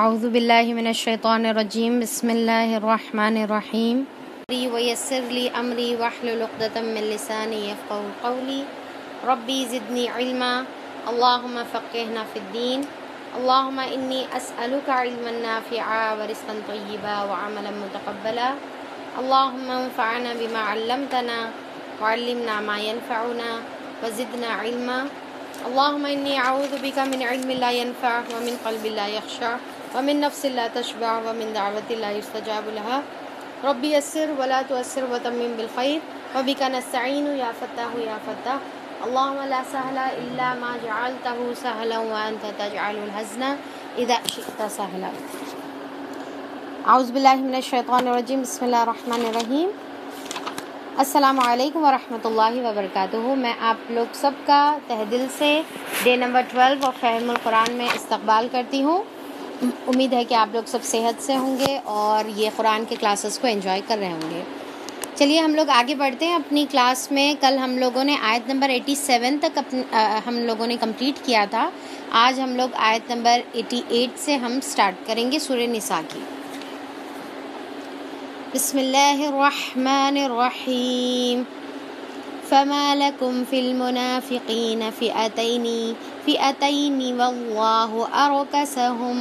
أعوذ بالله من الشيطان الرجيم بسم الله الرحمن الرحيم ويسر لي أمري واحلل عقدة من لساني يفقه قولي ربي زدني علما اللهم فقهنا في الدين اللهم إني أسألك علما نافعا ورزقا طيبا وعملا متقبلا اللهم انفعنا بما علمتنا وعلمنا ما ينفعنا وزدنا علما اللهم إني أعوذ بك من علم لا ينفع ومن قلب لا يخشع वमिन नफ़सिल्ला तशबा वमिन दावतलाजाबुल्हा रबी असर वला तो असर वतमिम बिलखैर वबी का नस्तीन या फ़तः या फ़तः अल्लाह सहला इल्ला मा जअलतहु सहला व अंत तजअलुल हज़ना इदा शित सहला औज़ बिल्लाहि मिनश शैतानिर रजीम बिस्मिल्लाहिर रहमानिर रहीम अस्सलाम वालेकुम वरहमतुल्लाहि वबरकातुहू मैं आप लोग सबका तह दिल से डे नंबर 12 और फ़हमुल कुरान में इस्तकबाल करती हूँ उम्मीद है कि आप लोग सब सेहत से होंगे और ये कुरान के क्लासेस को एंजॉय कर रहे होंगे चलिए हम लोग आगे बढ़ते हैं अपनी क्लास में कल हम लोगों ने आयत नंबर 87 तक अपन, आ, हम लोगों ने कंप्लीट किया था आज हम लोग आयत नंबर 88 से हम स्टार्ट करेंगे सूर्य निसा की बसमीम फ़मा लकुम फ़िअतैनी فئتين والله أركسهم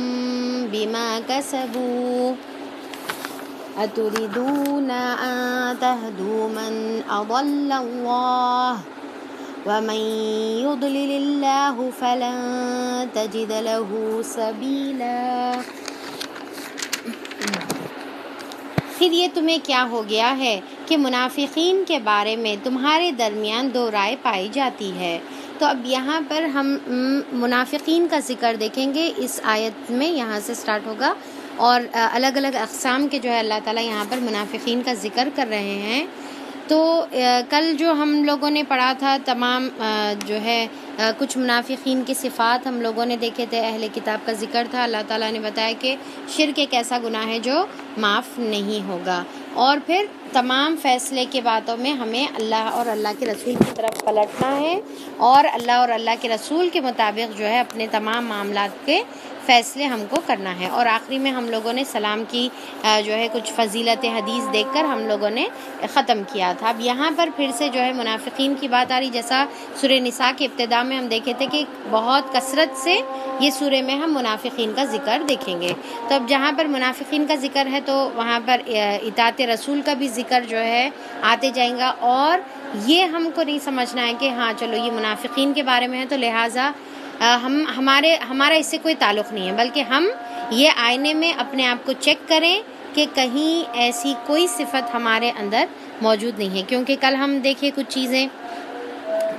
بما كسبوا أتريدون أن تهدوا من أضل الله ومن يضلل الله فلن تجد له سبيلا फिर ये तुम्हें क्या हो गया है कि मुनाफिकीन के बारे में तुम्हारे दरमियान दो राय पाई जाती है तो अब यहाँ पर हम मुनाफिकीन का ज़िक्र देखेंगे इस आयत में यहाँ से स्टार्ट होगा और अलग अलग अकसाम के जो है अल्लाह ताला यहाँ पर मुनाफिकीन का ज़िक्र कर रहे हैं तो कल जो हम लोगों ने पढ़ा था तमाम जो है कुछ मुनाफिकीन की सिफ़ात हम लोगों ने देखे थे अहल किताब का जिक्र था अल्लाह ताला ने बताया कि शिर एक ऐसा गुनाह है जो माफ़ नहीं होगा और फिर तमाम फ़ैसले के बातों में हमें अल्लाह और अल्लाह के रसूल की तरफ पलटना है और अल्लाह और अल्लाह के रसूल के मुताबिक जो है अपने तमाम मामला के फ़ैसले हमको करना है और आखिरी में हम लोगों ने सलाम की जो है कुछ फजीलत हदीस देख कर हम लोगों ने ख़त्म किया था अब यहाँ पर फिर से जो है मुनाफिकीन की बात आ रही जैसा सुर निसा के इब्तदा में हम देखे थे कि बहुत कसरत से ये सूर्य में हम मुनाफिकीन का जिक्र देखेंगे तो अब जहाँ पर मुनाफिकीन का जिक्र है तो वहाँ पर इतात रसूल का भी जिक्र जो है आते जाएगा और ये हमको नहीं समझना है कि हाँ चलो ये मुनाफिकीन के बारे में है तो लिहाजा हम हमारे हमारा इससे कोई ताल्लुक़ नहीं है बल्कि हम ये आईने में अपने आप को चेक करें कि कहीं ऐसी कोई सिफत हमारे अंदर मौजूद नहीं है क्योंकि कल हम देखें कुछ चीज़ें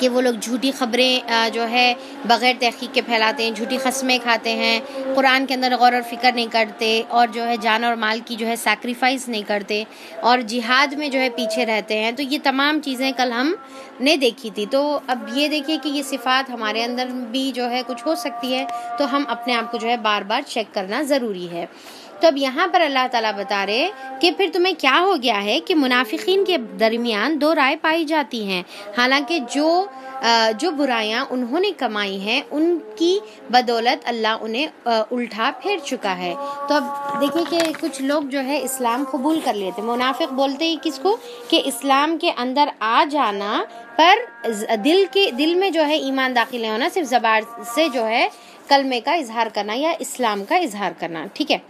कि वो लोग झूठी ख़बरें जो है बग़ैर तहकीक के फैलाते हैं झूठी खस्में खाते हैं कुरान के अंदर गौर और फिक्र नहीं करते और जो है जान और माल की जो है सैक्रिफाइस नहीं करते और जिहाद में जो है पीछे रहते हैं तो ये तमाम चीज़ें कल हमने देखी थी तो अब ये देखिए कि ये सिफात हमारे अंदर भी जो है कुछ हो सकती है तो हम अपने आप को जो है बार बार चेक करना ज़रूरी है तो अब यहाँ पर अल्लाह ताला बता रहे कि फिर तुम्हें क्या हो गया है कि मुनाफिकीन के दरमियान दो राय पाई जाती हैं हालांकि जो जो बुराइयाँ उन्होंने कमाई हैं उनकी बदौलत अल्लाह उन्हें उल्टा फेर चुका है तो अब देखिए कि कुछ लोग जो है इस्लाम कबूल कर लेते मुनाफिक बोलते ही किसको कि इस्लाम के अंदर आ जाना पर दिल के दिल में जो है ईमान दाखिल होना सिर्फ जबार से जो है कलमे का इजहार करना या इस्लाम का इजहार करना ठीक है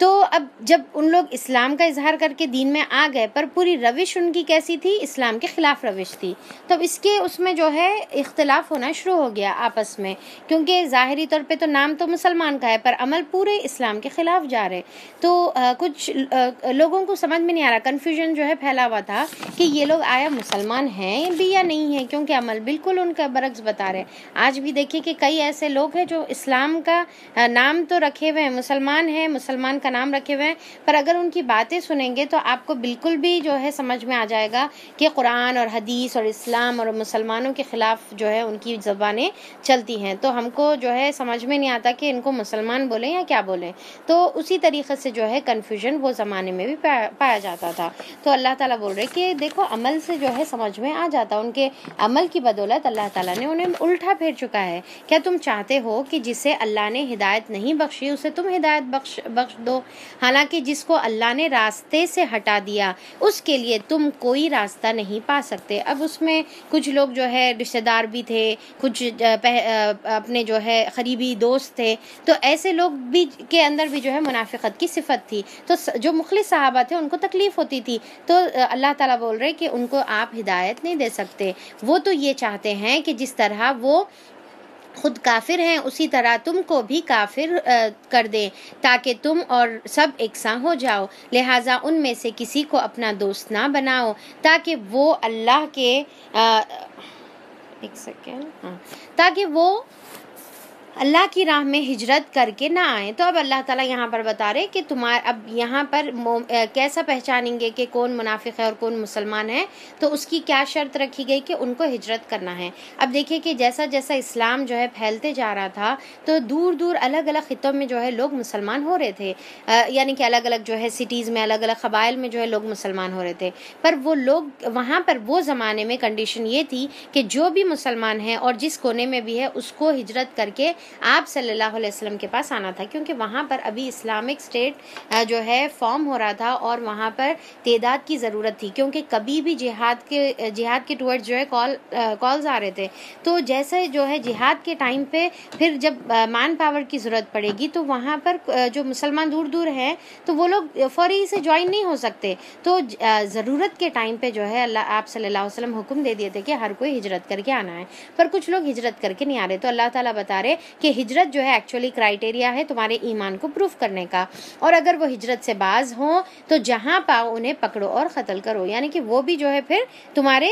तो अब जब उन लोग इस्लाम का इजहार करके दीन में आ गए पर पूरी रविश उनकी कैसी थी इस्लाम के ख़िलाफ़ रविश थी तो इसके उसमें जो है इख्तलाफ होना शुरू हो गया आपस में क्योंकि ज़ाहरी तौर पे तो नाम तो मुसलमान का है पर अमल पूरे इस्लाम के ख़िलाफ़ जा रहे तो आ, कुछ आ, लोगों को समझ में नहीं आ रहा कन्फ्यूजन जो है फैला हुआ था कि ये लोग आया मुसलमान हैं भी या नहीं है क्योंकि अमल बिल्कुल उनका बरक्स बता रहे आज भी देखिए कि कई ऐसे लोग हैं जो इस्लाम का नाम तो रखे हुए हैं मुसलमान हैं मुसलमान का का नाम रखे हुए हैं पर अगर उनकी बातें सुनेंगे तो आपको बिल्कुल भी जो है समझ में आ जाएगा कि कुरान और हदीस और इस्लाम और मुसलमानों के ख़िलाफ़ जो है उनकी ज़बानें चलती हैं तो हमको जो है समझ में नहीं आता कि इनको मुसलमान बोलें या क्या बोलें तो उसी तरीके से जो है कन्फ्यूजन वो ज़माने में भी पाया जाता था तो अल्लाह ताला बोल रहे कि देखो अमल से जो है समझ में आ जाता उनके अमल की बदौलत अल्लाह ताला ने उन्हें उल्टा फेर चुका है क्या तुम चाहते हो कि जिसे अल्लाह ने हिदायत नहीं बख्शी उसे तुम हिदायत बख्श बख्श दो दो हालांकि जिसको अल्लाह ने रास्ते से हटा दिया उसके लिए तुम कोई रास्ता नहीं पा सकते अब उसमें कुछ लोग जो है रिश्तेदार भी थे कुछ अपने जो है करीबी दोस्त थे तो ऐसे लोग भी के अंदर भी जो है मुनाफिकत की सिफत थी तो जो मुखलिस साहबा थे उनको तकलीफ़ होती थी तो अल्लाह ताला बोल रहे कि उनको आप हिदायत नहीं दे सकते वो तो ये चाहते हैं कि जिस तरह वो खुद काफिर हैं उसी तरह तुमको भी काफिर कर दे ताकि तुम और सब एक सा हो जाओ लिहाजा उनमें से किसी को अपना दोस्त ना बनाओ ताकि वो अल्लाह के आ, एक सेकेंड हाँ, ताकि वो अल्लाह की राह में हिजरत करके ना आए तो अब अल्लाह ताला यहाँ पर बता रहे कि तुम्हारे अब यहाँ पर कैसा पहचानेंगे कि कौन मुनाफिक है और कौन मुसलमान है तो उसकी क्या शर्त रखी गई कि उनको हिजरत करना है अब देखिए कि जैसा जैसा इस्लाम जो है फैलते जा रहा था तो दूर दूर अलग अलग ख़ितों में जो है लोग मुसलमान हो रहे थे यानी कि अलग अलग जो है सिटीज़ में अलग अलग कबाइल में जो है लोग मुसलमान हो रहे थे पर वो लोग वहाँ पर वो ज़माने में कंडीशन ये थी कि जो भी मुसलमान है और जिस कोने में भी है उसको हिजरत करके आप सल्लल्लाहु अलैहि वसल्लम के पास आना था क्योंकि वहाँ पर अभी इस्लामिक स्टेट जो है फॉर्म हो रहा था और वहाँ पर तदाद की ज़रूरत थी क्योंकि कभी भी जिहाद के जिहाद के टूअर्ड जो है कॉल कॉल्स आ रहे थे तो जैसे जो है जिहाद के टाइम पे फिर जब मैन पावर की ज़रूरत पड़ेगी तो वहाँ पर जो मुसलमान दूर दूर हैं तो वो लोग फौरी से ज्वाइन नहीं हो सकते तो ज़रूरत के टाइम पे जो है अल्लाह आप सल्ला वसलम हुक्म दे दिए थे कि हर कोई हिजरत करके आना है पर कुछ लोग हिजरत करके नहीं आ रहे तो अल्लाह ताला बता रहे कि हिजरत जो है एक्चुअली क्राइटेरिया है तुम्हारे ईमान को प्रूफ करने का और अगर वो हिजरत से बाज हो तो जहां पाओ उन्हें पकड़ो और कत्ल करो यानी कि वो भी जो है फिर तुम्हारे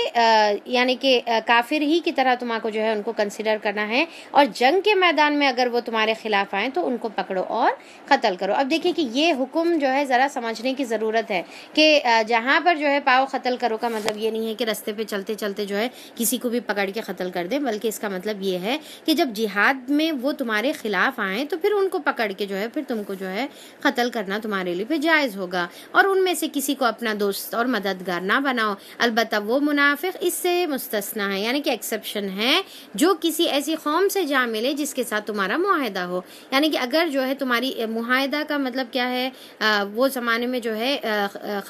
यानी कि काफिर ही की तरह तुम्हारा जो है उनको कंसिडर करना है और जंग के मैदान में अगर वो तुम्हारे खिलाफ आए तो उनको पकड़ो और कत्ल करो अब देखिए कि ये हुक्म जो है ज़रा समझने की ज़रूरत है कि जहां पर जो है पाओ कत्ल करो का मतलब ये नहीं है कि रस्ते पे चलते चलते जो है किसी को भी पकड़ के कत्ल कर दे बल्कि इसका मतलब ये है कि जब जिहाद में वो तुम्हारे ख़िलाफ़ आए तो फिर उनको पकड़ के जो है फिर तुमको जो है कत्ल करना तुम्हारे लिए फिर जायज़ होगा और उनमें से किसी को अपना दोस्त और मददगार ना बनाओ अलबत् वो मुनाफिक इससे मुस्तना है यानी कि एक्सेप्शन है जो किसी ऐसी कौम से जा मिले जिसके साथ तुम्हारा माहदा हो यानी कि अगर जो है तुम्हारी माहदा का मतलब क्या है वो ज़माने में जो है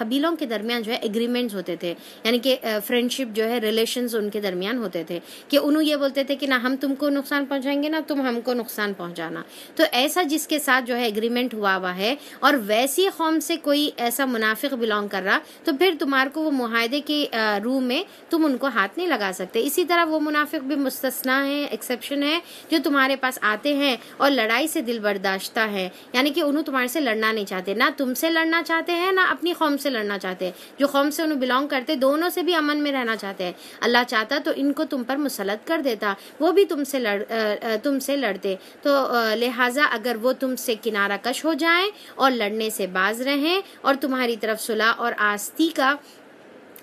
कबीलों के दरमियान जो है एग्रीमेंट्स होते थे यानी कि फ्रेंडशिप जो है रिलेशन उनके दरमियान होते थे कि उन्होंने ये बोलते थे कि ना हम तुमको नुकसान पहुँचाएंगे ना तुम हमको नुकसान पहुंचाना तो ऐसा जिसके साथ जो है एग्रीमेंट हुआ हुआ है और वैसी कौम से कोई ऐसा मुनाफिक बिलोंग कर रहा तो फिर तुम्हारे को वो मुहिदे के रूह में तुम उनको हाथ नहीं लगा सकते इसी तरह वो मुनाफिक भी मुस्तना है एक्सेप्शन है जो तुम्हारे पास आते हैं और लड़ाई से दिल बर्दाश्ता है यानी कि उन्हें तुम्हारे से लड़ना नहीं चाहते ना तुमसे लड़ना चाहते हैं ना अपनी कौम से लड़ना चाहते हैं जो कौम से उन्हें बिलोंग करते दोनों से भी अमन में रहना चाहते हैं अल्लाह चाहता तो इनको तुम पर मुसलत कर देता वो भी तुमसे लड़ तुमसे लड़ते तो लिहाजा अगर वो तुमसे किनारा कश हो जाए और लड़ने से बाज रहें और तुम्हारी तरफ सुलह और आस्ती का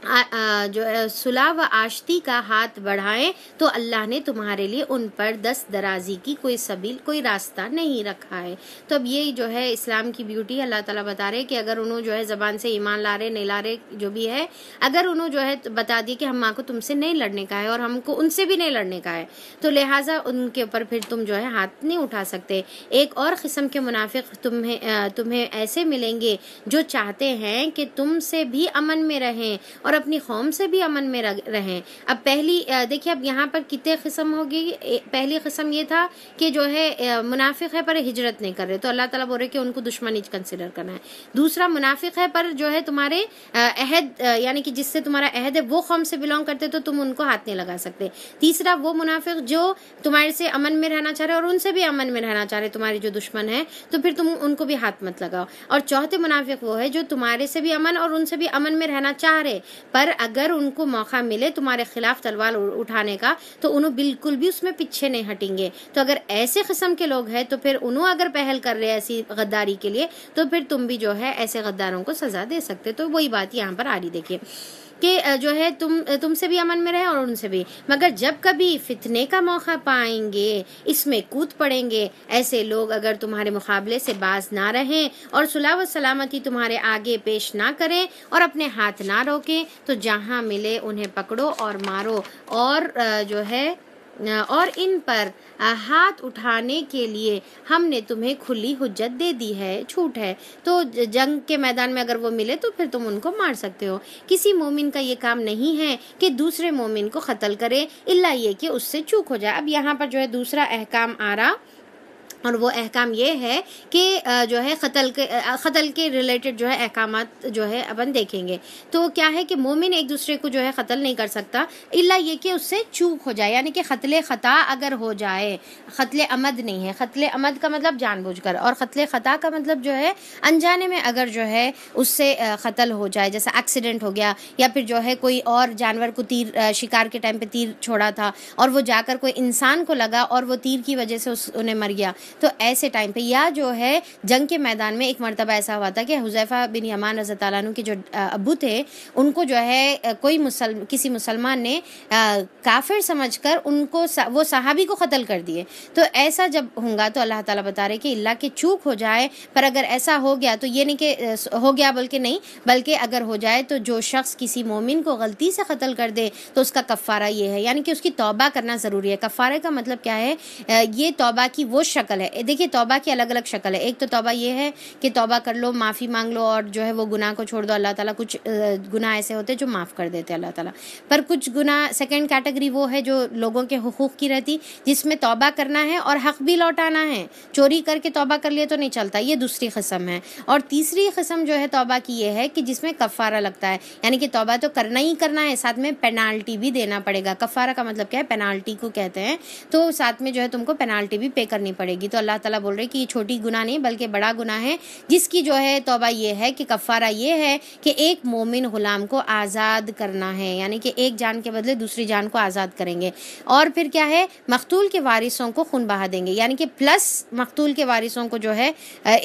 आ, आ, जो सुलह व आश्ती का हाथ बढ़ाएं तो अल्लाह ने तुम्हारे लिए उन पर दस दराजी की कोई सबील कोई रास्ता नहीं रखा है तो अब ये जो है इस्लाम की ब्यूटी अल्लाह ताला बता रहे कि अगर उन्होंने जो है ज़बान से ईमान ला रहे नहीं ला रहे जो भी है अगर उन्होंने जो है तो बता दिए कि हम माँ को तुमसे नहीं लड़ने का है और हमको उनसे भी नहीं लड़ने का है तो लिहाजा उनके ऊपर फिर तुम जो है हाथ नहीं उठा सकते एक और किस्म के मुनाफिक तुम्हें तुम्हें ऐसे मिलेंगे जो चाहते हैं कि तुमसे भी अमन में रहें और अपनी कौम से भी अमन में रहें अब पहली देखिए अब यहाँ पर कितने किस्म होगी पहली कस्म ये था कि जो है मुनाफिक है पर हिजरत नहीं कर रहे तो अल्लाह ताला बोल रहे कि उनको दुश्मनी कंसिडर करना है दूसरा मुनाफिक है पर जो है तुम्हारे अहद यानी कि जिससे तुम्हारा अहद है वो कौम से बिलोंग करते तो तुम उनको हाथ नहीं लगा सकते तीसरा वो मुनाफिक जो तुम्हारे से अमन में रहना चाह रहे और उनसे भी अमन में रहना चाह रहे तुम्हारे जो दुश्मन है तो फिर तुम उनको भी हाथ मत लगाओ और चौथे मुनाफिक वो है जो तुम्हारे से भी अमन और उनसे भी अमन में रहना चाह रहे पर अगर उनको मौका मिले तुम्हारे खिलाफ तलवार उठाने का तो उन्हों बिल्कुल भी उसमें पीछे नहीं हटेंगे तो अगर ऐसे किस्म के लोग हैं तो फिर उन्हों अगर पहल कर रहे हैं ऐसी गद्दारी के लिए तो फिर तुम भी जो है ऐसे गद्दारों को सजा दे सकते तो वही बात यहाँ पर आ रही देखिए कि जो है तुम तुमसे भी अमन में रहे और उनसे भी मगर जब कभी फितने का मौका पाएंगे इसमें कूद पड़ेंगे ऐसे लोग अगर तुम्हारे मुकाबले से बाज ना रहें और सुलह व सलामती तुम्हारे आगे पेश ना करें और अपने हाथ ना रोकें तो जहाँ मिले उन्हें पकड़ो और मारो और जो है और इन पर हाथ उठाने के लिए हमने तुम्हें खुली हुज्जत दे दी है छूट है तो जंग के मैदान में अगर वो मिले तो फिर तुम उनको मार सकते हो किसी मोमिन का ये काम नहीं है कि दूसरे मोमिन को कत्ल करे इल्ला ये कि उससे चूक हो जाए अब यहाँ पर जो है दूसरा अहकाम आ रहा और वो अहकाम ये है कि जो है कतल के कतल के रिलेटेड जो है अहकाम जो है अपन देखेंगे तो क्या है कि मोमिन एक दूसरे को जो है कतल नहीं कर सकता इल्ला ये कि उससे चूक हो जाए यानी कि ख़तल ख़ता अगर हो जाए ख़तल अमद नहीं है कतल अमद का मतलब जानबूझकर और कतल ख़ता का मतलब जो है अनजाने में अगर जो है उससे कतल हो जाए जैसे एक्सीडेंट हो गया या फिर जो है कोई और जानवर को तीर शिकार के टाइम पर तीर छोड़ा था और वो जाकर कोई इंसान को लगा और वो तीर की वजह से उस उन्हें मर गया तो ऐसे टाइम पे या जो है जंग के मैदान में एक मरतबा ऐसा हुआ था कि हुजैफा बिन यमान रज़ा तु के जो अबू थे उनको जो है कोई मुसल किसी मुसलमान ने आ, काफिर समझकर उनको सा, वो सहाबी को कत्ल कर दिए तो ऐसा जब होगा तो अल्लाह ताला बता रहे कि अल्लाह के चूक हो जाए पर अगर ऐसा हो गया तो ये नहीं कि हो गया बल्कि नहीं बल्कि अगर हो जाए तो जो शख्स किसी मोमिन को गलती से कत्ल कर दे तो उसका कफ़ारा ये है यानी कि उसकी तोबा करना ज़रूरी है कफ़ारे का मतलब क्या है ये तोबा की वो शक्ल शक्ल है देखिए तौबा की अलग अलग शक्ल है एक तो तौबा ये है कि तौबा कर लो माफ़ी मांग लो और जो है वो गुनाह को छोड़ दो अल्लाह ताला कुछ गुनाह ऐसे होते हैं जो माफ़ कर देते अल्लाह ताला पर कुछ गुनाह सेकेंड कैटेगरी वो है जो लोगों के हकूक़ की रहती जिसमें तौबा करना है और हक भी लौटाना है चोरी करके तौबा कर लिए तो नहीं चलता ये दूसरी कस्म है और तीसरी कस्म जो है तौबा की ये है कि जिसमें कफ़ारा लगता है यानी कि तौबा तो करना ही करना है साथ में पेनाल्टी भी देना पड़ेगा कफ़ारा का मतलब क्या है पेनाल्टी को कहते हैं तो साथ में जो है तुमको पेनाल्टी भी पे करनी पड़ेगी जाएगी तो अल्लाह ताला बोल रहे कि ये छोटी गुना नहीं बल्कि बड़ा गुना है जिसकी जो है तोबा ये है कि कफ़ारा ये है कि एक मोमिन ग़ुलाम को आज़ाद करना है यानी कि एक जान के बदले दूसरी जान को आज़ाद करेंगे और फिर क्या है मकतूल के वारिसों को खून बहा देंगे यानी कि प्लस मकतूल के वारिसों को जो है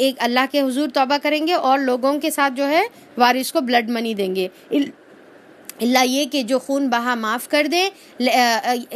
एक अल्लाह के हजूर तोबा करेंगे और लोगों के साथ जो है वारिस को ब्लड मनी देंगे अल्लाह ये कि जो खून बहा माफ़ कर दे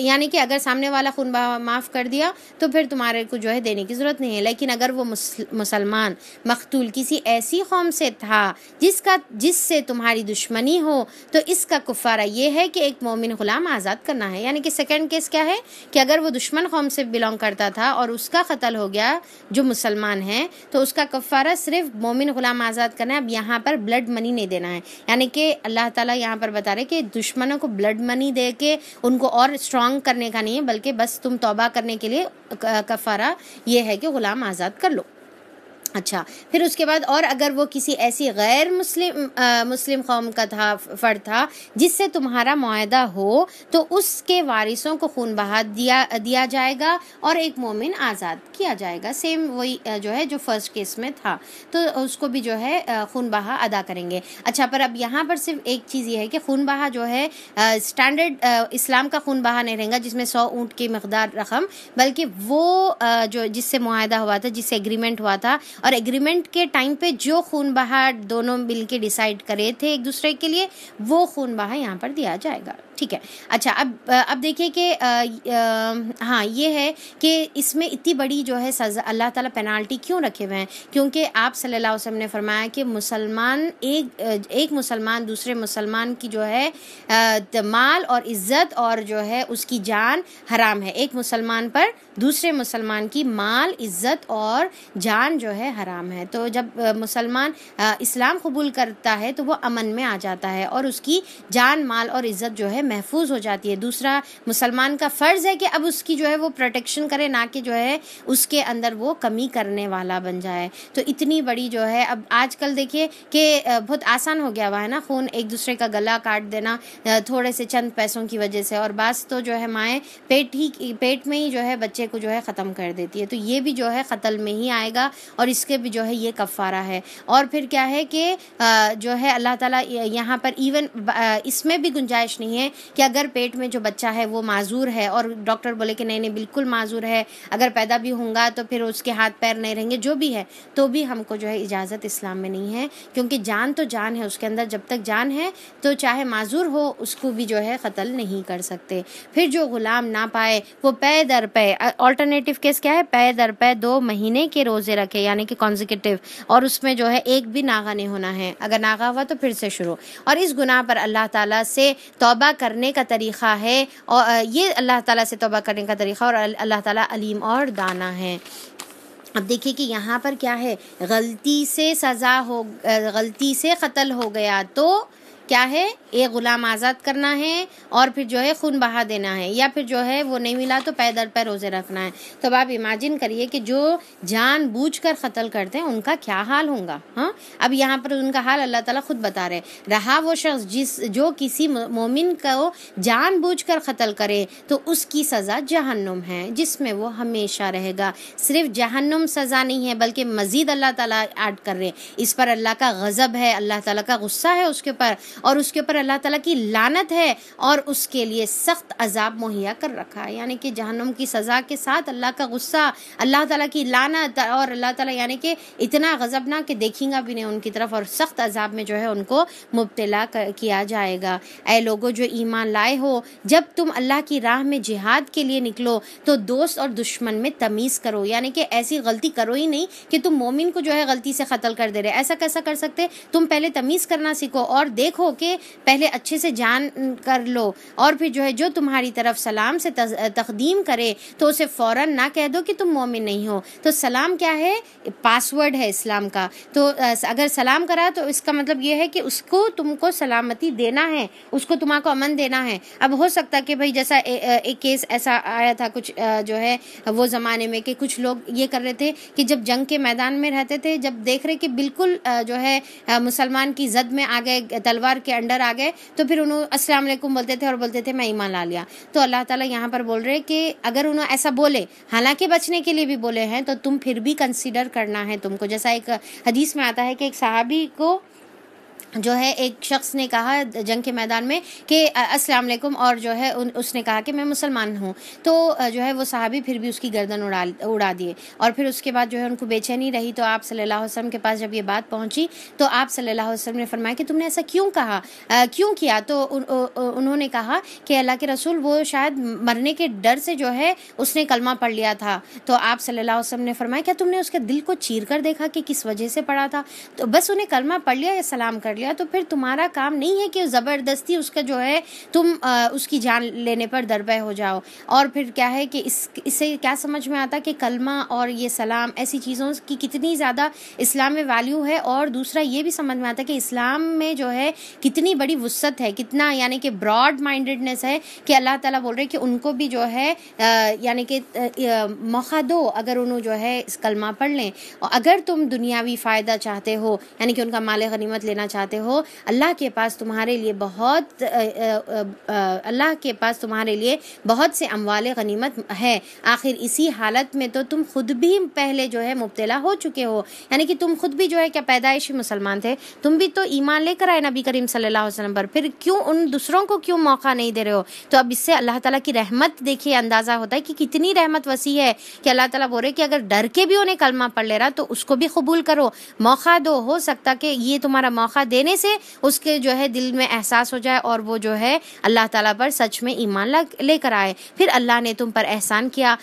यानी कि अगर सामने वाला खून बहा माफ़ कर दिया तो फिर तुम्हारे को जो है देने की ज़रूरत नहीं है लेकिन अगर वो मुसलमान मखतूल किसी ऐसी कौम से था जिसका जिससे तुम्हारी दुश्मनी हो तो इसका कुफारा ये है कि एक मोमिन ग़ुलाम आज़ाद करना है यानी कि सेकेंड केस क्या है कि अगर वो दुश्मन कौम से बिलोंग करता था और उसका कत्ल हो गया जो मुसलमान है तो उसका कुफ़ारा सिर्फ मोमिन ग़ुलाम आज़ाद करना है अब यहाँ पर ब्लड मनी नहीं देना है यानी कि अल्लाह ताली यहाँ पर बता रहे कि दुश्मनों को ब्लड मनी दे के उनको और स्ट्रांग करने का नहीं है बल्कि बस तुम तौबा करने के लिए कफारा ये है कि गुलाम आज़ाद कर लो अच्छा फिर उसके बाद और अगर वो किसी ऐसी गैर मुस्लिम आ, मुस्लिम कौम का था फर्द था जिससे तुम्हारा माह हो तो उसके वारिसों को खून बहा दिया दिया जाएगा और एक मोमिन आज़ाद किया जाएगा सेम वही जो है जो फर्स्ट केस में था तो उसको भी जो है खून बहा अदा करेंगे अच्छा पर अब यहाँ पर सिर्फ एक चीज़ ये है कि खून बहा जो है स्टैंडर्ड इस्लाम का खून बहा नहीं रहेगा जिसमें सौ ऊँट की मकदार रकम बल्कि वो आ, जो जिससे माहदा हुआ था जिससे एग्रीमेंट हुआ था और एग्रीमेंट के टाइम पे जो खून बहा दोनों मिल के डिसाइड करे थे एक दूसरे के लिए वो खून बहा यहाँ पर दिया जाएगा ठीक है अच्छा अब अब देखिए कि हाँ ये है कि इसमें इतनी बड़ी जो है सज़ा अल्लाह ताला पेनाल्टी क्यों रखे हुए हैं क्योंकि आप सल्लल्लाहु अलैहि वसल्लम ने फरमाया कि मुसलमान एक एक मुसलमान दूसरे मुसलमान की जो है माल और इज़्ज़त और जो है उसकी जान हराम है एक मुसलमान पर दूसरे मुसलमान की माल इज़्ज़त और जान जो है हराम है तो जब मुसलमान इस्लाम कबूल करता है तो वह अमन में आ जाता है और उसकी जान माल और इज़्ज़त जो है महफूज हो जाती है दूसरा मुसलमान का फ़र्ज़ है कि अब उसकी जो है वो प्रोटेक्शन करे ना कि जो है उसके अंदर वो कमी करने वाला बन जाए तो इतनी बड़ी जो है अब आजकल देखिए कि बहुत आसान हो गया हुआ है ना खून एक दूसरे का गला काट देना थोड़े से चंद पैसों की वजह से और बास तो जो है माएँ पेट ही पेट में ही जो है बच्चे को जो है ख़त्म कर देती है तो ये भी जो है कतल में ही आएगा और इसके भी जो है ये कफ़ारा है और फिर क्या है कि जो है अल्लाह ताला यहाँ पर इवन इसमें भी गुंजाइश नहीं है कि अगर पेट में जो बच्चा है वो माजूर है और डॉक्टर बोले कि नहीं नहीं बिल्कुल माजूर है अगर पैदा भी होगा तो फिर उसके हाथ पैर नहीं रहेंगे जो भी है तो भी हमको जो है इजाज़त इस्लाम में नहीं है क्योंकि जान तो जान है उसके अंदर जब तक जान है तो चाहे माजूर हो उसको भी जो है कत्ल नहीं कर सकते फिर जो ग़ुलाम ना पाए वो पे दर पे ऑल्टरनेटिव केस क्या है पे दर पे दो महीने के रोज़े रखे यानी कि कॉन्जिकटिव और उसमें जो है एक भी नागा नहीं होना है अगर नागा हुआ तो फिर से शुरू और इस गुनाह पर अल्लाह ताला से तौबा कर करने का तरीक़ा है और ये अल्लाह ताला से तोबा करने का तरीक़ा और अल्लाह ताला अलीम और दाना है अब देखिए कि यहाँ पर क्या है गलती से सज़ा हो गलती से कत्ल हो गया तो क्या है एक ग़ुलाम आज़ाद करना है और फिर जो है खून बहा देना है या फिर जो है वो नहीं मिला तो पैदल पर रोज़े रखना है तो आप इमेजिन करिए कि जो जान बूझ कर कतल करते हैं उनका क्या हाल होगा हाँ अब यहाँ पर उनका हाल अल्लाह ताला खुद बता रहे रहा वो शख्स जिस जो किसी मोमिन को जान बूझ कर कतल करे तो उसकी सज़ा जहन्नुम है जिसमें वो हमेशा रहेगा सिर्फ जहन्नुम सज़ा नहीं है बल्कि मज़ीद अल्लाह ताला ऐड कर रहे इस पर अल्लाह का गज़ब है अल्लाह ताला का गुस्सा है उसके ऊपर और उसके ऊपर अल्लाह ताला की लानत है और उसके लिए सख्त अजाब मुहैया कर रखा है यानी कि जहनम की सज़ा के साथ अल्लाह का गुस्सा अल्लाह ताला की लानत और अल्लाह ताला यानी कि इतना गजबना कि देखेंगे भी नहीं उनकी तरफ और सख्त अजाब में जो है उनको मुबतला किया जाएगा ए लोगों जो ईमान लाए हो जब तुम अल्लाह की राह में जिहाद के लिए निकलो तो दोस्त और दुश्मन में तमीज़ करो यानी कि ऐसी गलती करो ही नहीं कि तुम मोमिन को जो है गलती से कतल कर दे रहे ऐसा कैसा कर सकते तुम पहले तमीज़ करना सीखो और देखो हो कि पहले अच्छे से जान कर लो और फिर जो है जो तुम्हारी तरफ सलाम से तकदीम करे तो उसे फ़ौर ना कह दो कि तुम मोमिन नहीं हो तो सलाम क्या है पासवर्ड है इस्लाम का तो अगर सलाम करा तो इसका मतलब यह है कि उसको तुमको सलामती देना है उसको तुम्हारा अमन देना है अब हो सकता कि भाई जैसा ए, ए, एक केस ऐसा आया था कुछ जो है वो ज़माने में कि कुछ लोग ये कर रहे थे कि जब जंग के मैदान में रहते थे जब देख रहे कि बिल्कुल जो है मुसलमान की जद में आ गए तलवार कुफार के अंडर आ गए तो फिर उन्होंने अस्सलाम बोलते थे और बोलते थे मैं ईमान ला लिया तो अल्लाह ताला यहाँ पर बोल रहे कि अगर उन्होंने ऐसा बोले हालांकि बचने के लिए भी बोले हैं तो तुम फिर भी कंसिडर करना है तुमको जैसा एक हदीस में आता है कि एक साहबी को जो है एक शख्स ने कहा जंग के मैदान में कि अस्सलाम वालेकुम और जो है उन, उसने कहा कि मैं मुसलमान हूँ तो जो है वो साहबी फिर भी उसकी गर्दन उड़ा उड़ा दिए और फिर उसके बाद जो है उनको बेचैनी रही तो आप सल्लल्लाहु अलैहि वसल्लम के पास जब ये बात पहुँची तो आप सल्लल्लाहु अलैहि वसल्लम ने फरमाया कि तुमने ऐसा क्यों कहा आ, क्यों किया तो उन्होंने कहा कि अल्लाह के रसूल वो शायद मरने के डर से जो है उसने कलमा पढ़ लिया था तो आप सल्लल्लाहु अलैहि वसल्लम ने फरमाया क्या तुमने उसके दिल को चीर कर देखा कि किस वजह से पढ़ा था तो बस उन्हें कलमा पढ़ लिया या सलाम कर लिया गया तो फिर तुम्हारा काम नहीं है कि ज़बरदस्ती उसका जो है तुम आ, उसकी जान लेने पर दरबे हो जाओ और फिर क्या है कि इस इससे क्या समझ में आता कि कलमा और ये सलाम ऐसी चीज़ों की कितनी ज़्यादा इस्लाम में वैल्यू है और दूसरा ये भी समझ में आता कि इस्लाम में जो है कितनी बड़ी वसत है कितना यानी कि ब्रॉड माइंडेडनेस है कि अल्लाह ताला बोल रहे हैं कि उनको भी जो है यानी कि मौका दो अगर उन्होंने जो है इस कलमा पढ़ लें और अगर तुम दुनियावी फ़ायदा चाहते हो यानी कि उनका माल गनीमत लेना चाहते चाहते हो अल्लाह के पास तुम्हारे लिए बहुत अल्लाह के पास तुम्हारे लिए बहुत से अमवाल गनीमत है आखिर इसी हालत में तो तुम खुद भी पहले जो है मुबतला हो चुके हो यानी कि तुम खुद भी जो है क्या पैदाइशी मुसलमान थे तुम भी तो ईमान लेकर आए नबी करीम सल्लल्लाहु पर फिर क्यों उन दूसरों को क्यों मौका नहीं दे रहे हो तो अब इससे अल्लाह ताला की रहमत देखिए अंदाज़ा होता है कि कितनी रहमत वसी है कि अल्लाह ताला बोल रहे कि अगर डर के भी उन्हें कलमा पढ़ ले रहा तो उसको भी कबूल करो मौका दो हो सकता कि ये तुम्हारा मौका दे देने से उसके जो है दिल में एहसास हो जाए और वो जो है अल्लाह ताला पर सच में ईमान लेकर आए फिर अल्लाह ने तुम पर एहसान किया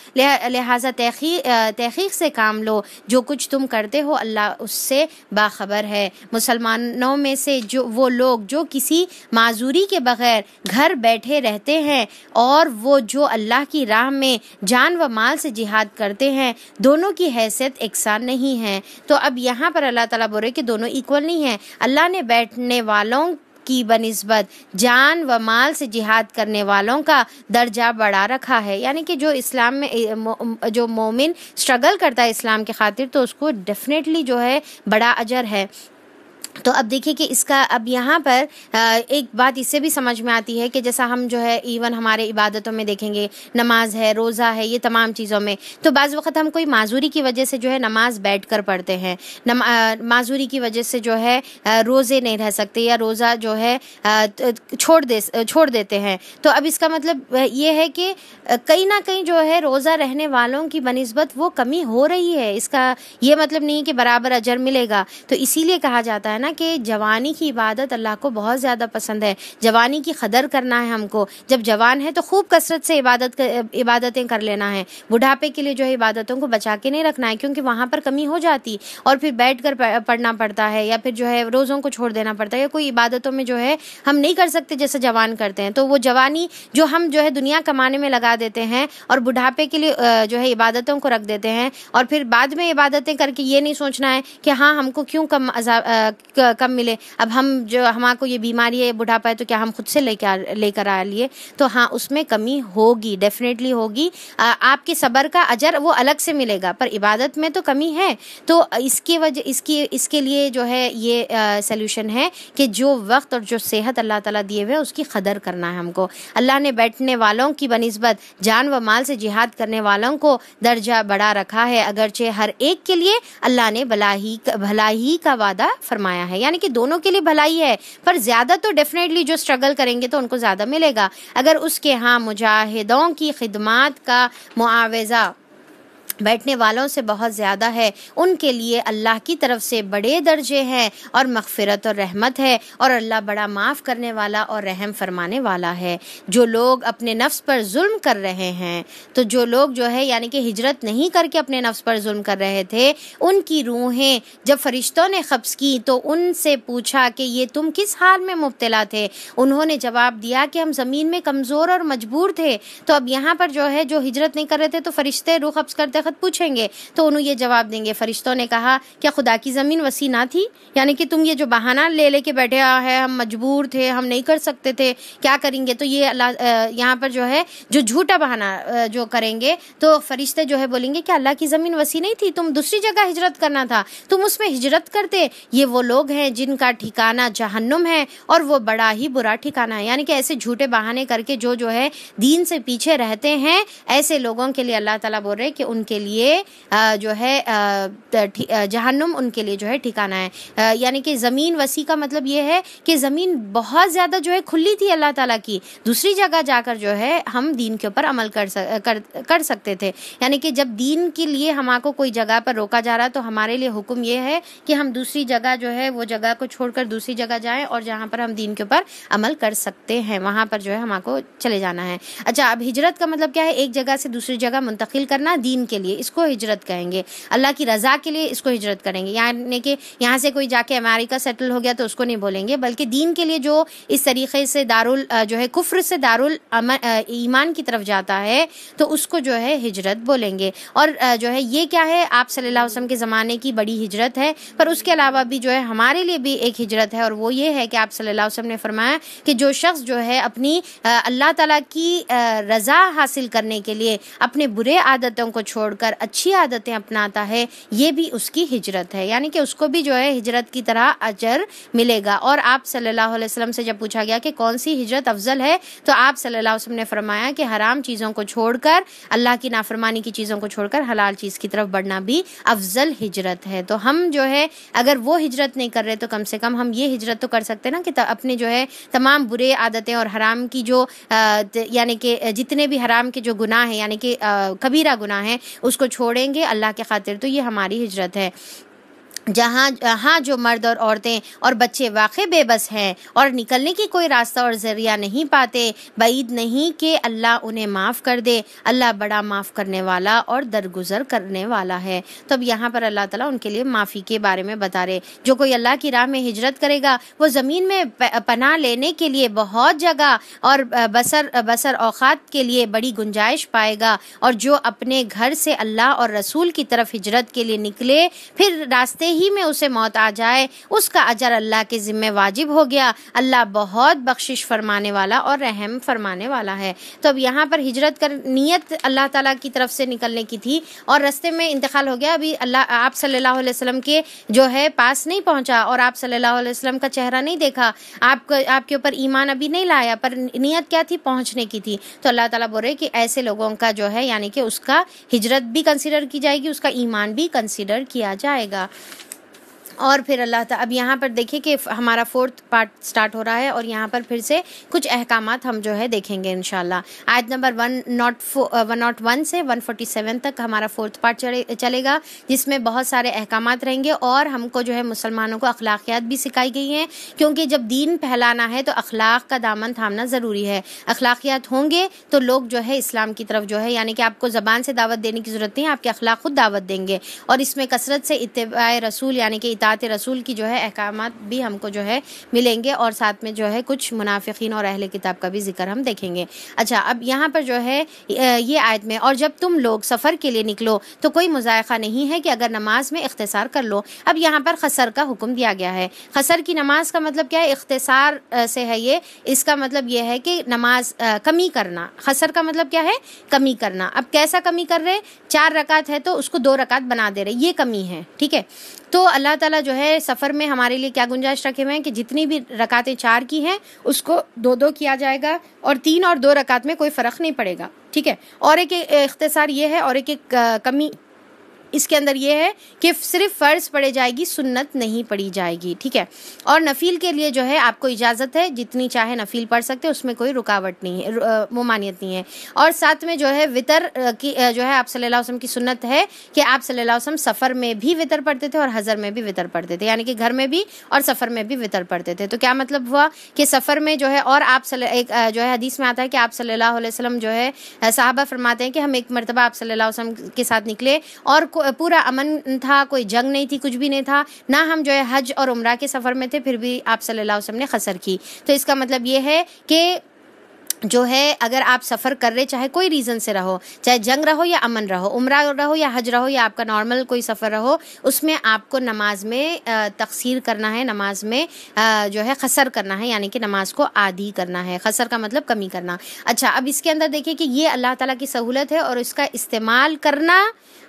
लिहाजा तहकी तहकीक से काम लो जो कुछ तुम करते हो अल्लाह उससे बाखबर है मुसलमानों में से जो वो लोग जो किसी माजूरी के बगैर घर बैठे रहते हैं और वो जो अल्लाह की राह में जान व माल से जिहाद करते हैं दोनों की हैसियत एकसान नहीं है तो अब यहाँ पर अल्लाह ताला बोल रहे कि दोनों इक्वल नहीं है अल्लाह ने बैठने वालों की बनस्बत जान व माल से जिहाद करने वालों का दर्जा बढ़ा रखा है यानी कि जो इस्लाम में जो मोमिन स्ट्रगल करता है इस्लाम के खातिर तो उसको डेफिनेटली जो है बड़ा अजर है तो अब देखिए कि इसका अब यहाँ पर एक बात इससे भी समझ में आती है कि जैसा हम जो है इवन हमारे इबादतों में देखेंगे नमाज है रोज़ा है ये तमाम चीज़ों में तो बाज़ वक्त हम कोई माजूरी की वजह से जो है नमाज बैठ कर पढ़ते हैं माजूरी की वजह से जो है रोज़े नहीं रह सकते या रोज़ा जो है छोड़ दे छोड़ देते हैं तो अब इसका मतलब ये है कि कहीं ना कहीं जो है रोज़ा रहने वालों की बनस्बत वो कमी हो रही है इसका ये मतलब नहीं कि बराबर अजर मिलेगा तो इसीलिए कहा जाता है ना कि जवानी की इबादत अल्लाह को बहुत ज़्यादा पसंद है जवानी की कदर करना है हमको जब जवान है तो खूब कसरत से इबादत कर, इबादतें कर लेना है बुढ़ापे के लिए जो है इबादतों को बचा के नहीं रखना है क्योंकि वहाँ पर कमी हो जाती और फिर बैठ कर पढ़ना पड़ता है या फिर जो है रोज़ों को छोड़ देना पड़ता है या कोई इबादतों में जो है हम नहीं कर सकते जैसे जवान करते हैं तो वो जवानी जो हम जो है दुनिया कमाने में लगा देते हैं और बुढ़ापे के लिए जो है इबादतों को रख देते हैं और फिर बाद में इबादतें करके ये नहीं सोचना है कि हाँ हमको क्यों कम कम मिले अब हम जो हमारे ये बीमारी है बुढ़ापा है तो क्या हम खुद से लेकर लेकर आ लिए तो हाँ उसमें कमी होगी डेफिनेटली होगी आपके सबर का अजर वो अलग से मिलेगा पर इबादत में तो कमी है तो इसके वजह इसकी इसके लिए जो है ये सोल्यूशन है कि जो वक्त और जो सेहत अल्लाह तला दिए हुए उसकी कदर करना है हमको अल्लाह ने बैठने वालों की बनस्बत जान व माल से जिहाद करने वालों को दर्जा बढ़ा रखा है अगरचे हर एक के लिए अल्लाह ने भला ही भला ही का वादा फरमाया बनाया है यानी कि दोनों के लिए भलाई है पर ज़्यादा तो डेफिनेटली जो स्ट्रगल करेंगे तो उनको ज़्यादा मिलेगा अगर उसके हाँ मुजाहिदों की खिदमात का मुआवजा बैठने वालों से बहुत ज़्यादा है उनके लिए अल्लाह की तरफ से बड़े दर्जे हैं और मगफ़रत और रहमत है और अल्लाह बड़ा माफ़ करने वाला और रहम फरमाने वाला है जो लोग अपने नफ्स पर जुल्म कर रहे हैं तो जो लोग जो है यानी कि हिजरत नहीं करके अपने नफ्स पर जुल्म कर रहे थे उनकी रूहें जब फरिश्तों ने खब्स की तो उनसे पूछा कि ये तुम किस हाल में मुबतला थे उन्होंने जवाब दिया कि हम ज़मीन में कमज़ोर और मजबूर थे तो अब यहाँ पर जो है जो हिजरत नहीं कर रहे थे तो फरिश्ते रूह खब्स करते वक्त पूछेंगे तो उन्हें ये जवाब देंगे फरिश्तों ने कहा क्या खुदा की ज़मीन वसी ना थी यानी कि तुम ये जो बहाना ले ले के बैठे है हम मजबूर थे हम नहीं कर सकते थे क्या करेंगे तो ये यहाँ पर जो है जो झूठा बहाना जो करेंगे तो फरिश्ते जो है बोलेंगे कि अल्लाह की ज़मीन वसी नहीं थी तुम दूसरी जगह हिजरत करना था तुम उसमें हिजरत करते ये वो लोग हैं जिनका ठिकाना जहन्नुम है और वो बड़ा ही बुरा ठिकाना है यानी कि ऐसे झूठे बहाने करके जो जो है दीन से पीछे रहते हैं ऐसे लोगों के लिए अल्लाह ताला बोल रहे हैं कि उनके के लिए जो है जहन्नुम उनके लिए जो है ठिकाना है यानी कि ज़मीन वसी का मतलब ये है कि ज़मीन बहुत ज़्यादा जो है खुली थी अल्लाह ताला की दूसरी जगह जाकर जो है हम दीन के ऊपर अमल कर सक, कर कर सकते थे यानी कि जब दीन के लिए हमारे कोई जगह पर रोका जा रहा है तो हमारे लिए हुक्म यह है कि हम दूसरी जगह जो है वो जगह को छोड़कर दूसरी जगह जाएं और जहाँ पर हम दीन के ऊपर अमल कर सकते हैं वहाँ पर जो है हमारे चले जाना है अच्छा अब हिजरत का मतलब क्या है एक जगह से दूसरी जगह मुंतकिल करना दीन के लिए लिए इसको हिजरत कहेंगे अल्लाह की रज़ा के लिए इसको हिजरत करेंगे यानी कि यहाँ से कोई जाके अमेरिका सेटल हो गया तो उसको नहीं बोलेंगे बल्कि दीन के लिए जो इस तरीके से दारुल जो है कुफ्र से दारुल ईमान की तरफ जाता है तो उसको जो है हिजरत बोलेंगे और जो है ये क्या है आप सल्लल्लाहु अलैहि वसल्लम के ज़माने की बड़ी हिजरत है पर उसके अलावा भी जो है हमारे लिए भी एक हिजरत है और वो ये है कि आप सल्लल्लाहु अलैहि वसल्लम ने फरमाया कि जो शख्स जो है अपनी अल्लाह ताला की रज़ा हासिल करने के लिए अपने बुरे आदतों को छोड़ छोड़कर अच्छी आदतें अपनाता है ये भी उसकी हिजरत है यानी कि उसको भी जो है हिजरत की तरह अजर मिलेगा और आप सल्लल्लाहु अलैहि वसल्लम से जब पूछा गया कि कौन सी हिजरत अफजल है तो आप सल्लल्लाहु अलैहि वसल्लम ने फरमाया कि हराम चीज़ों को छोड़कर अल्लाह की नाफरमानी की चीज़ों को छोड़कर हलाल चीज़ की तरफ बढ़ना भी अफजल हिजरत है तो हम जो है अगर वो हिजरत नहीं कर रहे तो कम से कम हम ये हिजरत तो कर सकते ना कि अपने जो है तमाम बुरे आदतें और हराम की जो यानी कि जितने भी हराम के जो गुनाह हैं यानी कि कबीरा गुनाह हैं उसको छोड़ेंगे अल्लाह के खातिर तो ये हमारी हिजरत है जहाँ जहाँ जो मर्द और औरतें और बच्चे वाक़ बेबस हैं और निकलने की कोई रास्ता और ज़रिया नहीं पाते बईद नहीं कि अल्लाह उन्हें माफ़ कर दे अल्लाह बड़ा माफ़ करने वाला और दरगुजर करने वाला है तो अब यहाँ पर अल्लाह ताला उनके लिए माफ़ी के बारे में बता रहे जो कोई अल्लाह की राह में हिजरत करेगा वो ज़मीन में पनाह लेने के लिए बहुत जगह और बसर बसर औकात के लिए बड़ी गुंजाइश पाएगा और जो अपने घर से अल्लाह और रसूल की तरफ हिजरत के लिए निकले फिर रास्ते ही में उसे मौत आ जाए उसका अजर अल्लाह के ज़िम्मे वाजिब हो गया अल्लाह बहुत बख्शिश फरमाने वाला और रहम फरमाने वाला है तो अब यहाँ पर हिजरत कर नीयत अल्लाह ताला की तरफ से निकलने की थी और रस्ते में इंतकाल हो गया अभी अल्लाह आप सल्लल्लाहु अलैहि वसल्लम के जो है पास नहीं पहुंचा और आप सल्लल्लाहु अलैहि वसल्लम का चेहरा नहीं देखा आपको आपके ऊपर ईमान अभी नहीं लाया पर नीयत क्या थी पहुंचने की थी तो अल्लाह ताला बोल रहे कि ऐसे लोगों का जो है यानी कि उसका हिजरत भी कंसिडर की जाएगी उसका ईमान भी कंसिडर किया जाएगा और फिर अल्लाह अब यहाँ पर देखिए कि हमारा फोर्थ पार्ट स्टार्ट हो रहा है और यहाँ पर फिर से कुछ अहकाम हम जो है देखेंगे इन आयत number one nought one nought one से वन फोर्टी सेवन तक हमारा फोर्थ पार्ट चले, चलेगा जिसमें बहुत सारे अहकाम रहेंगे और हमको जो है मुसलमानों को अखलाकियात भी सिखाई गई हैं क्योंकि जब दीन फैलाना है तो अखलाक का दामन थामना ज़रूरी है अखलाकियात होंगे तो लोग जो है इस्लाम की तरफ जो है यानी कि आपको ज़बान से दावत देने की ज़रूरत नहीं है आपके अखलाक खुद दावत देंगे और इसमें कसरत से इतबा रसूल यानी कि इता बात रसूल की जो है अहकाम भी हमको जो है मिलेंगे और साथ में जो है कुछ मुनाफिकीन और अहल किताब का भी जिक्र हम देखेंगे अच्छा अब यहाँ पर जो है ये आयत में और जब तुम लोग सफ़र के लिए निकलो तो कोई मुजायका नहीं है कि अगर नमाज में इख्तसार कर लो अब यहाँ पर खसर का हुक्म दिया गया है खसर की नमाज का मतलब क्या है इख्तसार से है ये इसका मतलब ये है कि नमाज कमी करना खसर का मतलब क्या है कमी करना अब कैसा कमी कर रहे चार रकात है तो उसको दो रकात बना दे रहे ये कमी है ठीक है तो अल्लाह ताला जो है सफ़र में हमारे लिए क्या गुंजाइश रखे हुए हैं कि जितनी भी रकातें चार की हैं उसको दो दो किया जाएगा और तीन और दो रकात में कोई फ़र्क नहीं पड़ेगा ठीक है और एक, एक, एक इख्तसार ये है और एक, एक कमी इसके अंदर ये है कि सिर्फ फ़र्ज़ पड़े जाएगी सुन्नत नहीं पड़ी जाएगी ठीक है और नफील के लिए जो है आपको इजाज़त है जितनी चाहे नफील पढ़ सकते हैं उसमें कोई रुकावट नहीं है ममानियत नहीं है और साथ में जो है वितर की जो है आप सल्ला वसम की सुन्नत है कि आप सल्ला वसम सफ़र में भी वितर पढ़ते थे और हज़र में भी वितर पढ़ते थे यानी कि घर में भी और सफ़र में भी वितर पढ़ते थे तो क्या मतलब हुआ कि सफ़र में जो है और आप एक जो है हदीस में आता है कि आप सल्ला वसम जो है साहबा फरमाते हैं कि हम एक मरतबा आप सल्ला वसम के साथ निकले और को, पूरा अमन था कोई जंग नहीं थी कुछ भी नहीं था ना हम जो है हज और उम्र के सफ़र में थे फिर भी आप सल्लल्लाहु अलैहि वसल्लम ने खसर की तो इसका मतलब ये है कि जो है अगर आप सफ़र कर रहे चाहे कोई रीज़न से रहो चाहे जंग रहो या अमन रहो उम्र रहो या हज रहो या आपका नॉर्मल कोई सफ़र रहो उसमें आपको नमाज में तकसीर करना है नमाज में जो है खसर करना है यानी कि नमाज को आधी करना है खसर का मतलब कमी करना अच्छा अब इसके अंदर देखिए कि ये अल्लाह ताला की सहूलत है और इसका इस्तेमाल करना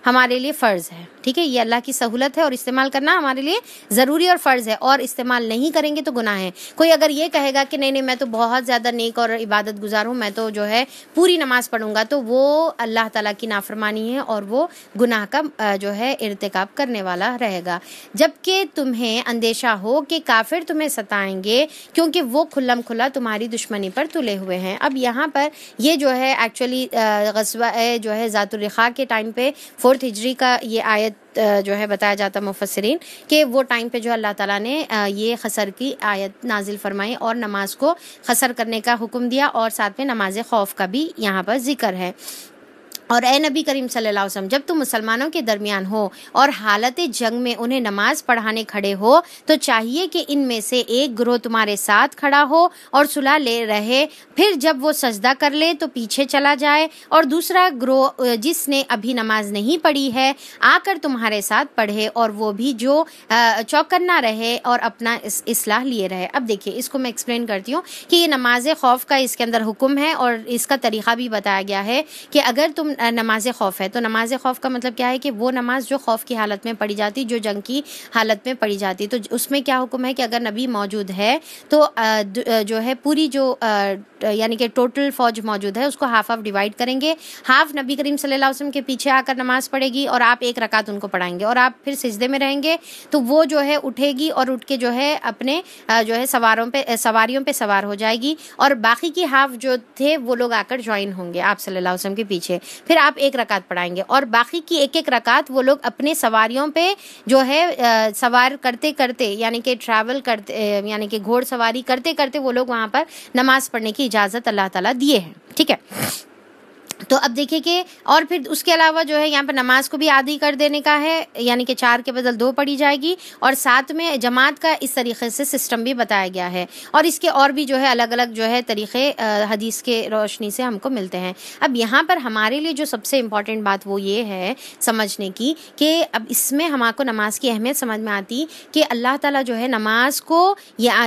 हमारे लिए फ़र्ज़ है ठीक है ये अल्लाह की सहूलत है और इस्तेमाल करना हमारे लिए ज़रूरी और फ़र्ज़ है और इस्तेमाल नहीं करेंगे तो गुनाह है कोई अगर ये कहेगा कि नहीं नहीं मैं तो बहुत ज़्यादा नेक और इबादत गुजार हूँ मैं तो जो है पूरी नमाज़ पढ़ूंगा तो वो अल्लाह ताला की नाफरमानी है और वो गुनाह का जो है इरतकब करने वाला रहेगा जबकि तुम्हें अंदेशा हो कि काफिर तुम्हें सताएंगे क्योंकि वो खुल्लम खुला तुम्हारी दुश्मनी पर तुले हुए हैं अब यहाँ पर ये जो है एक्चुअली गसबा जो है ज़ातुलखा के टाइम पे फोर फोर्थ हिजरी का ये आयत जो है बताया जाता मुफसरीन कि वो टाइम पे जो अल्लाह ताला ने ये खसर की आयत नाजिल फरमाई और नमाज को खसर करने का हुक्म दिया और साथ में नमाज खौफ का भी यहाँ पर जिक्र है और ए नबी करीम सल्लल्लाहु अलैहि वसल्लम जब तुम मुसलमानों के दरमियान हो और हालत जंग में उन्हें नमाज पढ़ाने खड़े हो तो चाहिए कि इनमें से एक ग्रोह तुम्हारे साथ खड़ा हो और सुलह ले रहे फिर जब वो सजदा कर ले तो पीछे चला जाए और दूसरा ग्रोह जिसने अभी नमाज नहीं पढ़ी है आकर तुम्हारे साथ पढ़े और वो भी जो चौकन्ना रहे और अपना इसलाह लिए रहे अब देखिए इसको मैं एक्सप्लेन करती हूँ कि ये नमाज खौफ का इसके अंदर हुक्म है और इसका तरीका भी बताया गया है कि अगर तुम नमाज खौफ है तो नमाज खौफ का मतलब क्या है कि वो नमाज जो खौफ की हालत में पढ़ी जाती जो जंग की हालत में पढ़ी जाती तो उसमें क्या हुक्म है कि अगर नबी मौजूद है तो जो है पूरी जो यानी कि टोटल फौज मौजूद है उसको हाफ हाफ डिवाइड करेंगे हाफ नबी करीम सल्लल्लाहु अलैहि वसल्लम के पीछे आकर नमाज पढ़ेगी और आप एक रकात उनको पढ़ाएंगे और आप फिर सिजदे में रहेंगे तो वो जो है उठेगी और उठ के जो है अपने जो है सवारों पे सवारियों पे सवार हो जाएगी और बाकी की हाफ जो थे वो लोग आकर ज्वाइन होंगे आप सल्लल्लाहु अलैहि वसल्लम के पीछे फिर आप एक रकात पढ़ाएंगे और बाकी की एक एक रकात वो लोग अपने सवारियों पे जो है आ, सवार करते करते यानी कि ट्रैवल करते यानी कि घोड़ सवारी करते करते वो लोग वहाँ पर नमाज़ पढ़ने की इजाज़त अल्लाह ताला दिए हैं ठीक है तो अब देखिए कि और फिर उसके अलावा जो है यहाँ पर नमाज को भी आदि कर देने का है यानी कि चार के बदल दो पढ़ी जाएगी और साथ में जमात का इस तरीके से सिस्टम भी बताया गया है और इसके और भी जो है अलग अलग जो है तरीक़े हदीस के रोशनी से हमको मिलते हैं अब यहाँ पर हमारे लिए जो सबसे इम्पॉर्टेंट बात वो ये है समझने की कि अब इसमें हमारे नमाज की अहमियत समझ में आती कि अल्लाह ताला जो है नमाज को या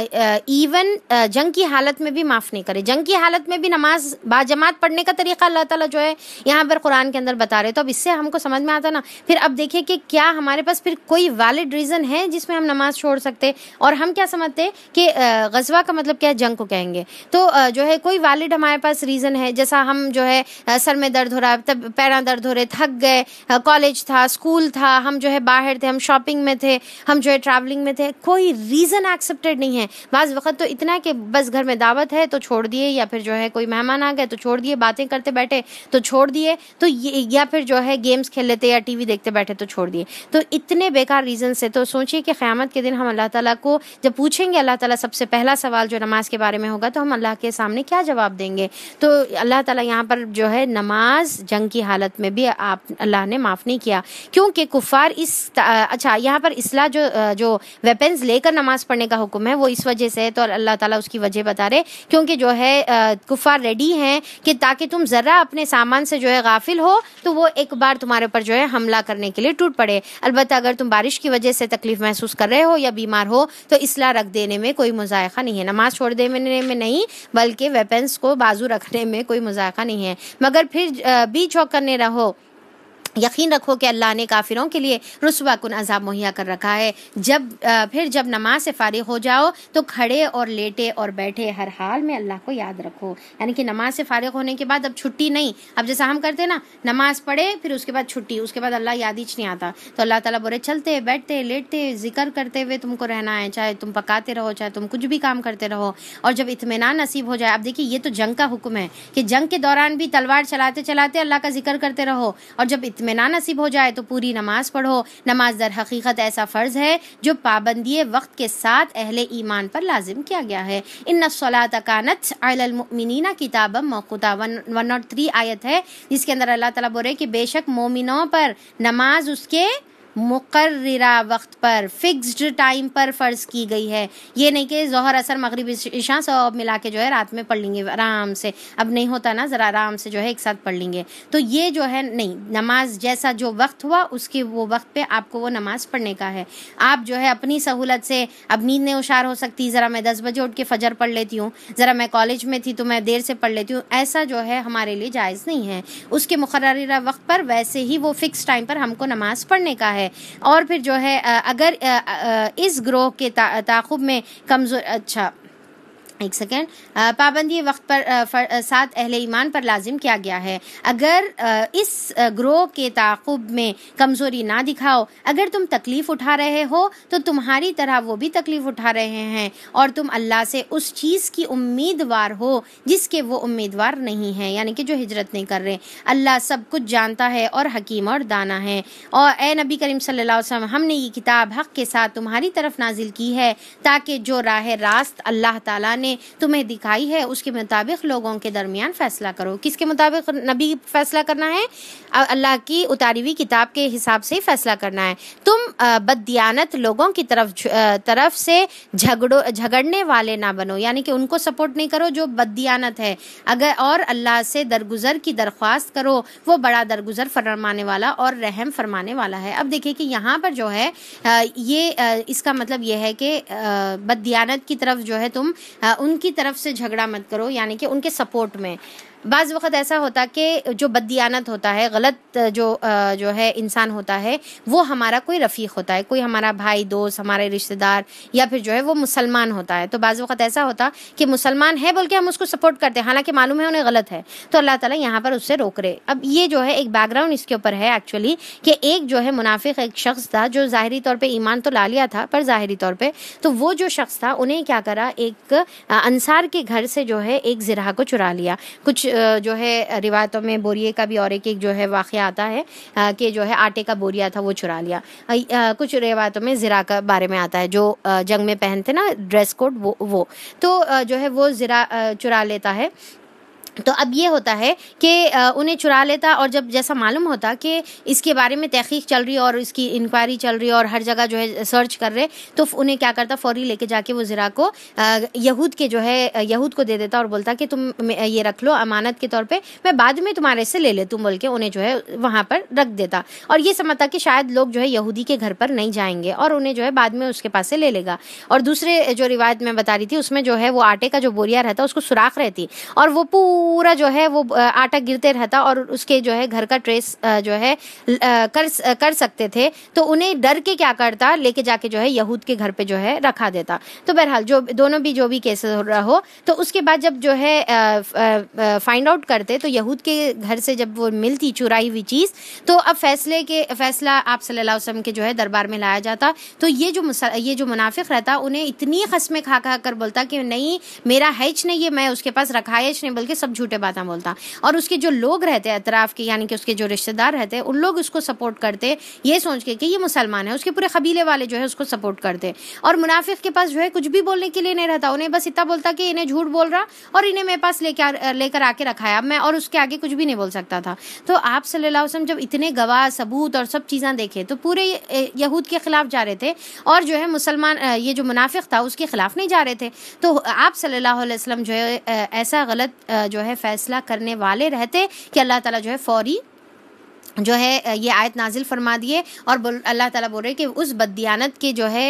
इवन जंग की हालत में भी माफ़ नहीं करे जंग की हालत में भी नमाज बाजमात पढ़ने का तरीक़ा अल्लाह तला जो है यहाँ पर कुरान के अंदर बता रहे तो अब इससे हमको समझ में आता ना फिर अब देखिए कि क्या हमारे पास फिर कोई वैलिड रीज़न है जिसमें हम नमाज छोड़ सकते और हम क्या समझते कि गजवा का मतलब क्या है जंग को कहेंगे तो जो है कोई वैलिड हमारे पास रीज़न है जैसा हम जो है सर में दर्द हो रहा है तब पैरा दर्द हो रहे थक गए कॉलेज था स्कूल था हम जो है बाहर थे हम शॉपिंग में थे हम जो है ट्रैवलिंग में थे कोई रीज़न एक्सेप्टेड नहीं है बाज़ वक्त तो इतना कि बस घर में दावत है तो छोड़ दिए या फिर जो है कोई मेहमान आ गए तो छोड़ दिए बातें करते बैठे तो छोड़ दिए तो या फिर जो है गेम्स खेल लेते या टीवी देखते बैठे तो छोड़ दिए तो इतने बेकार रीज़न से तो सोचिए कि क़्यामत के दिन हम अल्लाह ताला को जब पूछेंगे अल्लाह ताला सबसे पहला सवाल जो नमाज के बारे में होगा तो हम अल्लाह के सामने क्या जवाब देंगे तो अल्लाह ताला यहाँ पर जो है नमाज जंग की हालत में भी आप अल्लाह ने माफ़ नहीं किया क्योंकि कुफ़ार इस अच्छा यहाँ पर इसला जो जो वेपन्स लेकर नमाज पढ़ने का हुक्म है वो इस वजह से है तो अल्लाह ताला उसकी वजह बता रहे क्योंकि जो है कुफ़ार रेडी हैं कि ताकि तुम ज़रा अपने अपने सामान से जो है गाफिल हो तो वो एक बार तुम्हारे ऊपर जो है हमला करने के लिए टूट पड़े अलबत् अगर तुम बारिश की वजह से तकलीफ महसूस कर रहे हो या बीमार हो तो इसला रख देने में कोई मुजायका नहीं है नमाज छोड़ देने में नहीं बल्कि वेपन्स को बाजू रखने में कोई मुजायका नहीं है मगर फिर भी चौकने रहो यकीन रखो कि अल्लाह ने काफिरों के लिए रसवा कन अजाब मुहैया कर रखा है जब फिर जब नमाज से फ़ारिग हो जाओ तो खड़े और लेटे और बैठे हर हाल में अल्लाह को याद रखो यानी कि नमाज से फ़ारिग होने के बाद अब छुट्टी नहीं अब जैसा हम करते ना नमाज पढ़े फिर उसके बाद छुट्टी उसके बाद अल्लाह याद ही नहीं आता तो अल्लाह तला बोले चलते बैठते लेटते जिक्र करते हुए तुमको रहना है चाहे तुम पकाते रहो चाहे तुम कुछ भी काम करते रहो और जब इतमान नसीब हो जाए अब देखिए ये तो जंग का हुक्म है कि जंग के दौरान भी तलवार चलाते चलाते अल्लाह का जिक्र करते रहो और जब इतम में ना नसीब हो जाए तो पूरी नमाज पढ़ो नमाज दर हकीकत ऐसा फ़र्ज़ है जो पाबंदी वक्त के साथ अहल ईमान पर लाजिम किया गया है इन नसलात कानत किताब मौकुता वन और थ्री आयत है जिसके अंदर अल्लाह तला बोल रहे कि बेशक मोमिनों पर नमाज उसके मुकर्रा वक्त पर फिक्स्ड टाइम पर फ़र्ज की गई है ये नहीं कि जहर असर मगरब ईशा सब मिला के जो है रात में पढ़ लेंगे आराम से अब नहीं होता ना ज़रा आराम से जो है एक साथ पढ़ लेंगे तो ये जो है नहीं नमाज जैसा जो वक्त हुआ उसके वो वक्त पे आपको वो नमाज पढ़ने का है आप जो है अपनी सहूलत से अब नींद ने उशार हो सकती ज़रा मैं दस बजे उठ के फजर पढ़ लेती हूँ ज़रा मैं कॉलेज में थी तो मैं देर से पढ़ लेती हूँ ऐसा जो है हमारे लिए जायज़ नहीं है उसके मुकर्रा वक्त पर वैसे ही वो फ़िक्स टाइम पर हमको नमाज़ पढ़ने का है और फिर जो है अगर इस ग्रोह के ताकुब में कमज़ोर अच्छा एक सेकेंड पाबंदी वक्त पर सात अहल ईमान पर लाजिम किया गया है अगर इस ग्रोह के ताकुब में कमज़ोरी ना दिखाओ अगर तुम तकलीफ़ उठा रहे हो तो तुम्हारी तरह वो भी तकलीफ़ उठा रहे हैं और तुम अल्लाह से उस चीज़ की उम्मीदवार हो जिसके वो उम्मीदवार नहीं है यानी कि जो हिजरत नहीं कर रहे अल्लाह सब कुछ जानता है और हकीम और दाना है और ए नबी करीम सल्ला हमने ये किताब हक़ के साथ तुम्हारी तरफ नाजिल की है ताकि जो राह रास्त अल्लाह तला ने ने तुम्हें दिखाई है उसके मुताबिक लोगों के दरमियान फ़ैसला करो किसके मुताबिक नबी फ़ैसला करना है अल्लाह की उतारी हुई किताब के हिसाब से ही फ़ैसला करना है तुम बददियानत लोगों की तरफ तरफ से झगड़ो झगड़ने वाले ना बनो यानी कि उनको सपोर्ट नहीं करो जो बददियानत है अगर और अल्लाह से दरगुजर की दरख्वास्त करो वो बड़ा दरगुजर फरमाने वाला और रहम फरमाने वाला है अब देखिए कि यहाँ पर जो है ये इसका मतलब यह है कि बददियानत की तरफ जो है तुम उनकी तरफ से झगड़ा मत करो यानी कि उनके सपोर्ट में बाज़ वक़्त ऐसा होता कि जो बददियानत होता है गलत जो जो है इंसान होता है वो हमारा कोई रफ़ीक होता है कोई हमारा भाई दोस्त हमारे रिश्तेदार या फिर जो है वो मुसलमान होता है तो बाज़ वक़्त ऐसा होता कि मुसलमान है बोल के हम उसको सपोर्ट करते हैं हालांकि मालूम है उन्हें गलत है तो अल्लाह ताला यहाँ पर उससे रोक रहे अब ये जो है एक बैकग्राउंड इसके ऊपर है एक्चुअली कि एक जो है मुनाफिक एक शख्स था जो ज़ाहरी तौर पर ईमान तो ला लिया था पर ज़ाहरी तौर पर तो वो जो शख्स था उन्हें क्या करा एक अनसार के घर से जो है एक ज़रा को चुरा लिया कुछ जो है रिवायतों में बोरिए का भी और एक एक जो है वाक़ आता है कि जो है आटे का बोरिया था वो चुरा लिया कुछ रिवायतों में ज़रा का बारे में आता है जो जंग में पहनते ना ड्रेस कोड वो वो तो जो है वो ज़रा चुरा लेता है तो अब ये होता है कि उन्हें चुरा लेता और जब जैसा मालूम होता कि इसके बारे में तहकीक चल रही और इसकी इंक्वायरी चल रही और हर जगह जो है सर्च कर रहे तो उन्हें क्या करता फौरी लेके जाके वो ज़रा को यहूद के जो है यहूद को दे देता और बोलता कि तुम ये रख लो अमानत के तौर पर मैं बाद में तुम्हारे से ले लेती हूँ बोल के उन्हें जो है वहाँ पर रख देता और ये समझता कि शायद लोग जो है यहूदी के घर पर नहीं जाएंगे और उन्हें जो है बाद में उसके पास से ले लेगा और दूसरे जो रिवायत मैं बता रही थी उसमें जो है वो आटे का जो बोरिया रहता उसको सुराख रहती और वो पू पूरा जो है वो आटा गिरते रहता और उसके जो है घर का ट्रेस जो है कर कर सकते थे तो उन्हें डर के क्या करता लेके जाके जो है यहूद के घर पे जो है रखा देता तो बहरहाल जो दोनों भी जो भी केसेस हो रहा हो तो उसके बाद जब जो है फाइंड आउट करते तो यहूद के घर से जब वो मिलती चुराई हुई चीज़ तो अब फैसले के फैसला आप सल्लल्लाहु अलैहि वसल्लम के जो है दरबार में लाया जाता तो ये जो ये जो मुनाफिक रहता उन्हें इतनी खसमें खा खा कर बोलता कि नहीं मेरा हैच नहीं है मैं उसके पास रखा हैच नहीं बल्कि सब झूठे बातें बोलता और उसके जो लोग रहते हैं अतराफ के यानी कि उसके जो रिश्तेदार रहते उन लोग उसको सपोर्ट करते ये सोच के कि ये मुसलमान है उसके पूरे कबीले वाले जो है उसको सपोर्ट करते और मुनाफिक के पास जो है कुछ भी बोलने के लिए नहीं रहता उन्हें बस इतना बोलता कि इन्हें झूठ बोल रहा और इन्हें मेरे पास लेकर लेकर आके रखा है मैं और उसके आगे कुछ भी नहीं बोल सकता था तो आप सल्लल्लाहु अलैहि जब इतने गवाह सबूत और सब चीज़ें देखे तो पूरे यहूद के ख़िलाफ़ जा रहे थे और जो है मुसलमान ये जो मुनाफिक था उसके ख़िलाफ़ नहीं जा रहे थे तो आप सल्लल्लाहु अलैहि जो है ऐसा गलत जो है है फैसला करने वाले रहते कि अल्लाह ताला जो है फौरी जो है ये आयत नाजिल फरमा दिए और अल्लाह ताला बोल रहे कि उस बददियानत के जो है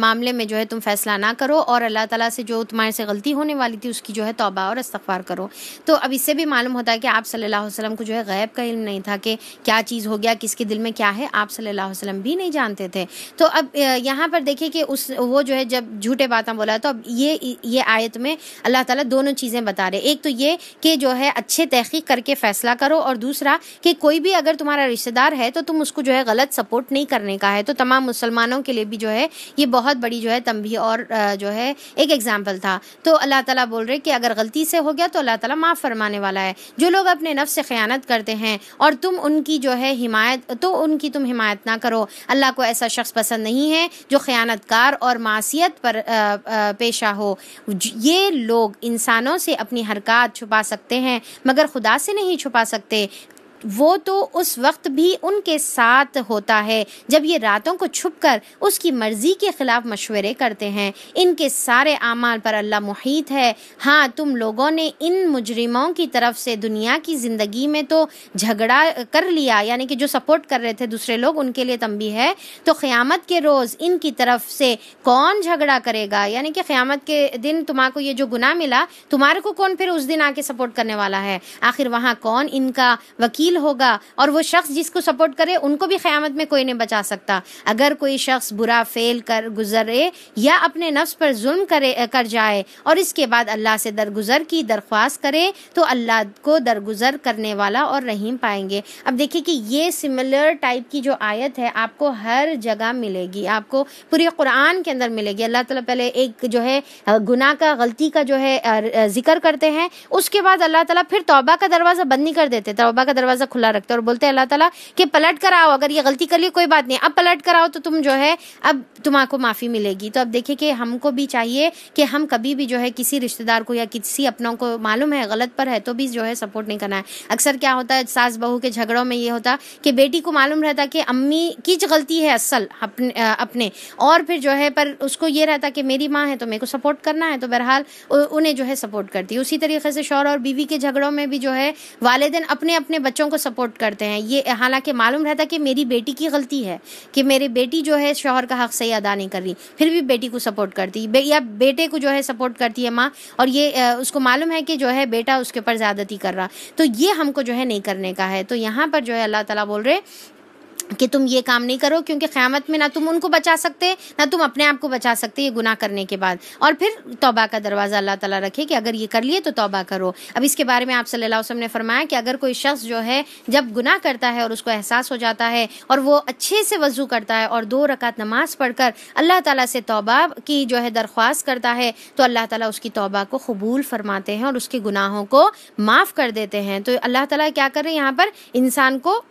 मामले में जो है तुम फैसला ना करो और अल्लाह ताला से जो तुम्हारे से गलती होने वाली थी उसकी जो है तौबा और इस्तफ़ार करो तो अब इससे भी मालूम होता है कि आप सल्लल्लाहु अलैहि वसल्लम को जो है गैब का इल्म नहीं था कि क्या चीज़ हो गया किसके दिल में क्या है आप सल्लल्लाहु अलैहि वसल्लम भी नहीं जानते थे तो अब यहाँ पर देखिए कि उस वो जो है जब झूठे बातें बोला तो अब ये ये आयत में अल्लाह ताला दोनों चीज़ें बता रहे एक तो ये कि जो है अच्छे तहकीक करके फ़ैसला करो और दूसरा कि कोई भी अगर तुम्हारा रिश्तेदार है तो तुम उसको जो है गलत सपोर्ट नहीं करने का है तो तमाम मुसलमानों के लिए भी जो है ये बहुत बड़ी जो है तंबी और जो है एक एग्जाम्पल था तो अल्लाह ताला बोल रहे कि अगर गलती से हो गया तो अल्लाह ताला माफ़ फरमाने वाला है जो लोग अपने नफ़ से ख़यानत करते हैं और तुम उनकी जो है हिमायत तो उनकी तुम हिमायत ना करो अल्लाह को ऐसा शख्स पसंद नहीं है जो कार और मासीत पर पेशा हो ये लोग इंसानों से अपनी हरकत छुपा सकते हैं मगर खुदा से नहीं छुपा सकते वो तो उस वक्त भी उनके साथ होता है जब ये रातों को छुप कर उसकी मर्जी के ख़िलाफ़ मशवरे करते हैं इनके सारे अमाल पर अल्लाह मुहित है हाँ तुम लोगों ने इन मुजरिमों की तरफ से दुनिया की ज़िंदगी में तो झगड़ा कर लिया यानी कि जो सपोर्ट कर रहे थे दूसरे लोग उनके लिए तंबी है तो क़्यामत के रोज़ इनकी तरफ से कौन झगड़ा करेगा यानी कि क़्यामत के दिन तुम्हारे ये जो गुना मिला तुम्हारे को कौन फिर उस दिन आके सपोर्ट करने वाला है आखिर वहाँ कौन इनका वकील मुश्किल होगा और वो शख्स जिसको सपोर्ट करे उनको भी क़यामत में कोई नहीं बचा सकता अगर कोई शख्स बुरा फेल कर गुजरे या अपने नफ्स पर जुल्म करे कर जाए और इसके बाद अल्लाह से दरगुजर की दरख्वास्त करे तो अल्लाह को दरगुजर करने वाला और रहीम पाएंगे अब देखिए कि ये सिमिलर टाइप की जो आयत है आपको हर जगह मिलेगी आपको पूरे कुरान के अंदर मिलेगी अल्लाह ताला पहले एक जो है गुनाह का गलती का जो है जिक्र करते हैं उसके बाद अल्लाह ताला फिर तौबा का दरवाज़ा बंद नहीं कर देते तौबा का दरवाज़ा दरवाज़ा खुला रखते और बोलते अल्लाह ताला कि पलट कर आओ अगर ये गलती कर ली कोई बात नहीं अब पलट कर आओ तो तुम जो है अब तुम्हारा माफ़ी मिलेगी तो अब देखिए कि हमको भी चाहिए कि हम कभी भी जो है किसी रिश्तेदार को या किसी अपनों को मालूम है गलत पर है तो भी जो है सपोर्ट नहीं करना है अक्सर क्या होता है सास बहू के झगड़ों में ये होता कि बेटी को मालूम रहता कि अम्मी की गलती है असल अपने अपने और फिर जो है पर उसको ये रहता कि मेरी माँ है तो मेरे को सपोर्ट करना है तो बहरहाल उन्हें जो है सपोर्ट करती है उसी तरीके से शौर और बीवी के झगड़ों में भी जो है वालदेन अपने अपने बच्चों चीज़ों को सपोर्ट करते हैं ये हालांकि मालूम रहता कि मेरी बेटी की गलती है कि मेरी बेटी जो है शोहर का हक़ सही अदा नहीं कर रही फिर भी बेटी को सपोर्ट करती है बे, या बेटे को जो है सपोर्ट करती है माँ और ये उसको मालूम है कि जो है बेटा उसके ऊपर ज़्यादती कर रहा तो ये हमको जो है नहीं करने का है तो यहाँ पर जो है अल्लाह तला बोल रहे कि तुम ये काम नहीं करो क्योंकि क़्यामत में ना तुम उनको बचा सकते ना तुम अपने आप को बचा सकते ये गुनाह करने के बाद और फिर तौबा का दरवाज़ा अल्लाह ताला रखे कि अगर ये कर लिए तो तौबा करो अब इसके बारे में आप सल्लल्लाहु अलैहि वसल्लम ने फरमाया कि अगर कोई शख्स जो है जब गुनाह करता है और उसको एहसास हो जाता है और वो अच्छे से वजू करता है और दो रकात नमाज पढ़कर अल्लाह ताला से तौबा की जो है दरख्वास्त करता है तो अल्लाह ताला उसकी तौबा को कबूल फरमाते हैं और उसके गुनाहों को माफ़ कर देते हैं तो अल्लाह ताला क्या कर रहे हैं यहाँ पर इंसान को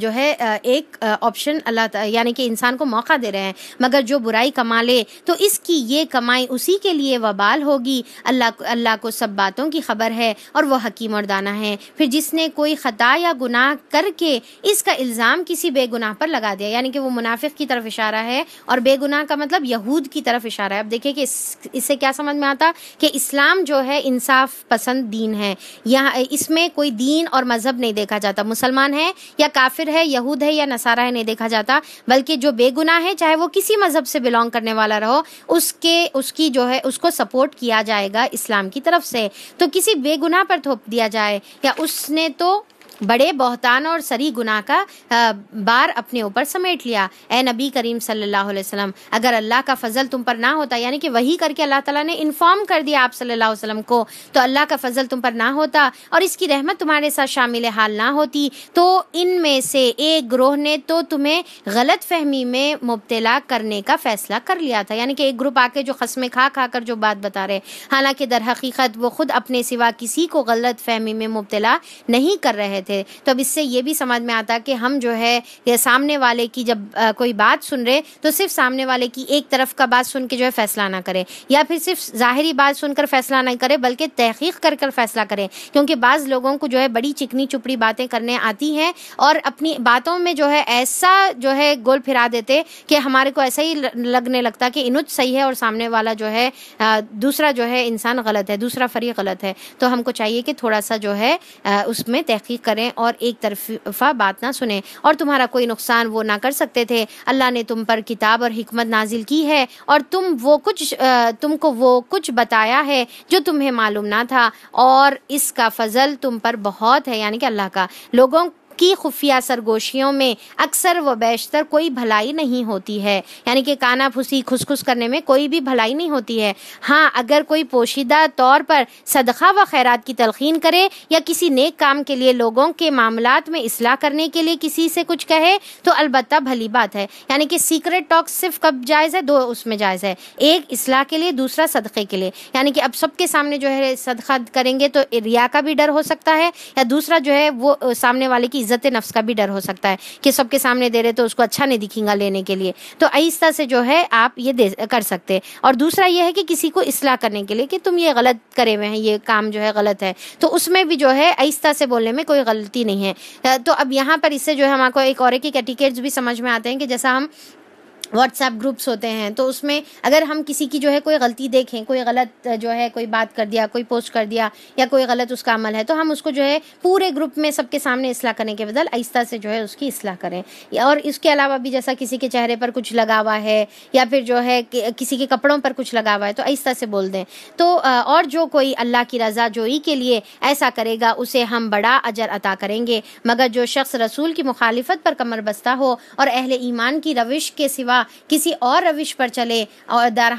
जो है एक ऑप्शन अल्लाह यानी कि इंसान को मौका दे रहे हैं मगर जो बुराई कमा ले तो इसकी ये कमाई उसी के लिए वबाल होगी अल्लाह अल्लाह को सब बातों की खबर है और वह हकीम और दाना है फिर जिसने कोई ख़ता या गुनाह करके इसका इल्ज़ाम किसी बेगुनाह पर लगा दिया यानी कि वो मुनाफिक की तरफ इशारा है और बेगुनाह का मतलब यहूद की तरफ इशारा है अब देखिए कि इससे क्या समझ में आता कि इस्लाम जो है इंसाफ पसंद दीन है यहाँ इसमें कोई दीन और मज़हब नहीं देखा जाता मुसलमान है या काफिर है यहूद है या नसारा है नहीं देखा जाता बल्कि जो बेगुनाह है चाहे वो किसी मज़हब से बिलोंग करने वाला रहो उसके उसकी जो है उसको सपोर्ट किया जाएगा इस्लाम की तरफ से तो किसी बेगुनाह पर थोप दिया जाए या उसने तो बड़े बहतान और सरी गुनाह का बार अपने ऊपर समेट लिया ए नबी करीम सल्लल्लाहु अलैहि वसल्लम अगर अल्लाह का फजल तुम पर ना होता यानी कि वही करके अल्लाह ताला ने इन्फॉर्म कर दिया आप सल्लल्लाहु अलैहि वसल्लम को तो अल्लाह का फजल तुम पर ना होता और इसकी रहमत तुम्हारे साथ शामिल हाल ना होती तो इनमें से एक ग्रोह ने तो तुम्हें गलत फहमी में मुबतला करने का फैसला कर लिया था यानी कि एक ग्रुप आके जो खसमें खा खा कर जो बात बता रहे हालांकि दर हकीकत वो खुद अपने सिवा किसी को गलत फहमी में मुबतला नहीं कर रहे थे तो अब इससे ये भी समझ में आता कि हम जो है सामने वाले की जब आ, कोई बात सुन रहे तो सिर्फ सामने वाले की एक तरफ का बात सुन के जो है फैसला ना करें या फिर सिर्फ ज़ाहरी बात सुनकर फैसला ना करें बल्कि तहकीक कर कर फैसला करें क्योंकि बाज़ लोगों को जो है बड़ी चिकनी चुपड़ी बातें करने आती हैं और अपनी बातों में जो है ऐसा जो है गोल फिरा देते कि हमारे को ऐसा ही लगने लगता कि इनुज सही है और सामने वाला जो है दूसरा जो है इंसान गलत है दूसरा फरी गलत है तो हमको चाहिए कि थोड़ा सा जो है उसमें तहकीक कर करें और एक तरफा बात ना सुने और तुम्हारा कोई नुकसान वो ना कर सकते थे अल्लाह ने तुम पर किताब और हिकमत नाजिल की है और तुम वो कुछ तुमको वो कुछ बताया है जो तुम्हें मालूम ना था और इसका फजल तुम पर बहुत है यानी कि अल्लाह का लोगों की खुफिया सरगोशियों में अक्सर व बेशतर कोई भलाई नहीं होती है यानी कि काना फुसी खुसखुस करने में कोई भी भलाई नहीं होती है हाँ अगर कोई पोशीदा तौर पर सदका व खैरात की तलखीन करे या किसी नेक काम के लिए लोगों के मामला में असलाह करने के लिए किसी से कुछ कहे तो अलबत् भली बात है यानी कि सीक्रेट टॉक्स सिर्फ कब जायज़ है दो उसमें जायज़ है एक असलाह के लिए दूसरा सदक़े के लिए यानी कि अब सबके सामने जो है सदका करेंगे तो रिया का भी डर हो सकता है या दूसरा जो है वो सामने वाले की इज्जत नफ्स का भी डर हो सकता है कि सबके सामने दे रहे तो उसको अच्छा नहीं दिखेगा लेने के लिए तो आहिस्ता से जो है आप ये कर सकते हैं और दूसरा ये है कि किसी को इसलाह करने के लिए कि तुम ये गलत करे हुए हैं ये काम जो है गलत है तो उसमें भी जो है आहिस्ता से बोलने में कोई गलती नहीं है तो अब यहाँ पर इससे जो है हमारे एक और एक एटिकेट्स भी समझ में आते हैं कि जैसा हम व्हाट्सएप ग्रुप्स होते हैं तो उसमें अगर हम किसी की जो है कोई गलती देखें कोई गलत जो है कोई बात कर दिया कोई पोस्ट कर दिया या कोई गलत उसका अमल है तो हम उसको जो है पूरे ग्रुप में सबके सामने असलाह करने के बदल आहिस्ता से जो है उसकी असलाह करें और इसके अलावा भी जैसा किसी के चेहरे पर कुछ लगा हुआ है या फिर जो है किसी के कपड़ों पर कुछ लगा हुआ है तो आहिस्ता से बोल दें तो और जो कोई अल्लाह की रजा जोई के लिए ऐसा करेगा उसे हम बड़ा अजर अता करेंगे मगर जो शख्स रसूल की मुखालफत पर कमर बस्ता हो और अहल ईमान की रविश के सिवा किसी और रविश पर चले और दर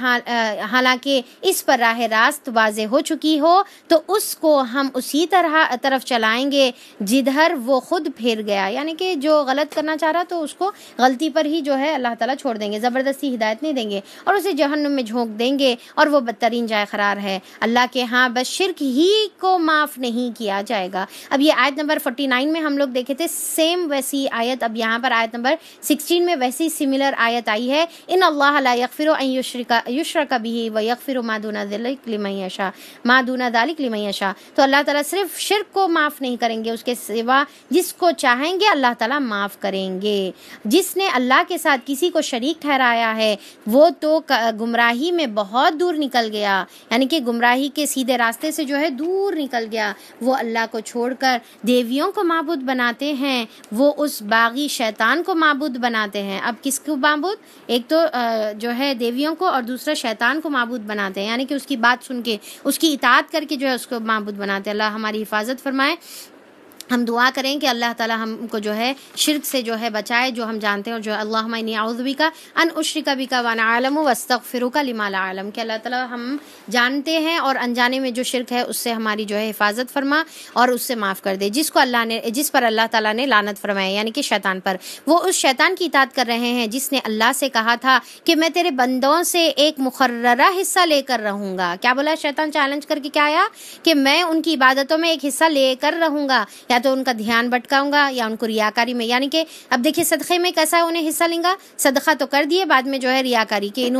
हालांकि इस पर राह रास्त वाजे हो चुकी हो तो उसको हम उसी तरह तरफ चलाएंगे जिधर वो खुद फिर गया यानी कि जो गलत करना चाह रहा तो उसको गलती पर ही जो है अल्लाह ताला छोड़ देंगे ज़बरदस्ती हिदायत नहीं देंगे और उसे जहन्नुम में झोंक देंगे और वो बदतरीन जाय करार है अल्लाह के यहाँ बस शिरक ही को माफ़ नहीं किया जाएगा अब ये आयत नंबर फोर्टी नाइन में हम लोग देखे थे सेम वैसी आयत अब यहाँ पर आयत नंबर सिक्सटीन में वैसी सिमिलर आयत आई है इन अल्लाह यकफ़िर युशरका युशर कभी व यकफ़िर मादूना दिलिक मादूना दालिक तो अल्लाह ताला सिर्फ शिरक को माफ़ नहीं करेंगे उसके सिवा जिसको चाहेंगे अल्लाह ताला माफ़ करेंगे जिसने अल्लाह के साथ किसी को शरीक ठहराया है वो तो गुमराही में बहुत दूर निकल गया यानी कि गुमराही के सीधे रास्ते से जो है दूर निकल गया वो अल्लाह को छोड़कर देवियों को मबूद बनाते हैं वो उस बागी शैतान को मबूद बनाते हैं अब किसको मबूद एक तो जो है देवियों को और दूसरा शैतान को मबूद बनाते हैं यानी कि उसकी बात सुन के उसकी इतात करके जो है उसको मबूद बनाते हैं अल्लाह हमारी हिफाजत फरमाए हम दुआ करें कि अल्लाह ताला हमको जो है शिरक से जो है बचाए जो हम जानते हैं और जो अल्लाह मनी का अन उशरिका बिका वाना आलम वस्तक फ़िरुका लिमाल आलम के अल्लाह ताला हम जानते हैं और अनजाने में जो शिरक है उससे हमारी जो है हिफाजत फरमा और उससे माफ़ कर दे जिसको अल्लाह ने जिस पर अल्लाह तला ने लानत फरमाए यानी कि शैतान पर वो उस शैतान की इताद कर रहे हैं जिसने अल्लाह से कहा था कि मैं तेरे बंदों से एक मुकर्रा हिस्सा लेकर रहूँगा क्या बोला शैतान चैलेंज करके क्या आया कि मैं उनकी इबादतों में एक हिस्सा लेकर रहूँगा या तो उनका ध्यान भटकाऊंगा या उनको रियाकारी में यानी कि अब देखिए सदक़े में कैसा उन्हें हिस्सा लेंगे सदका तो कर दिए बाद में जो है रियाकारी कि इन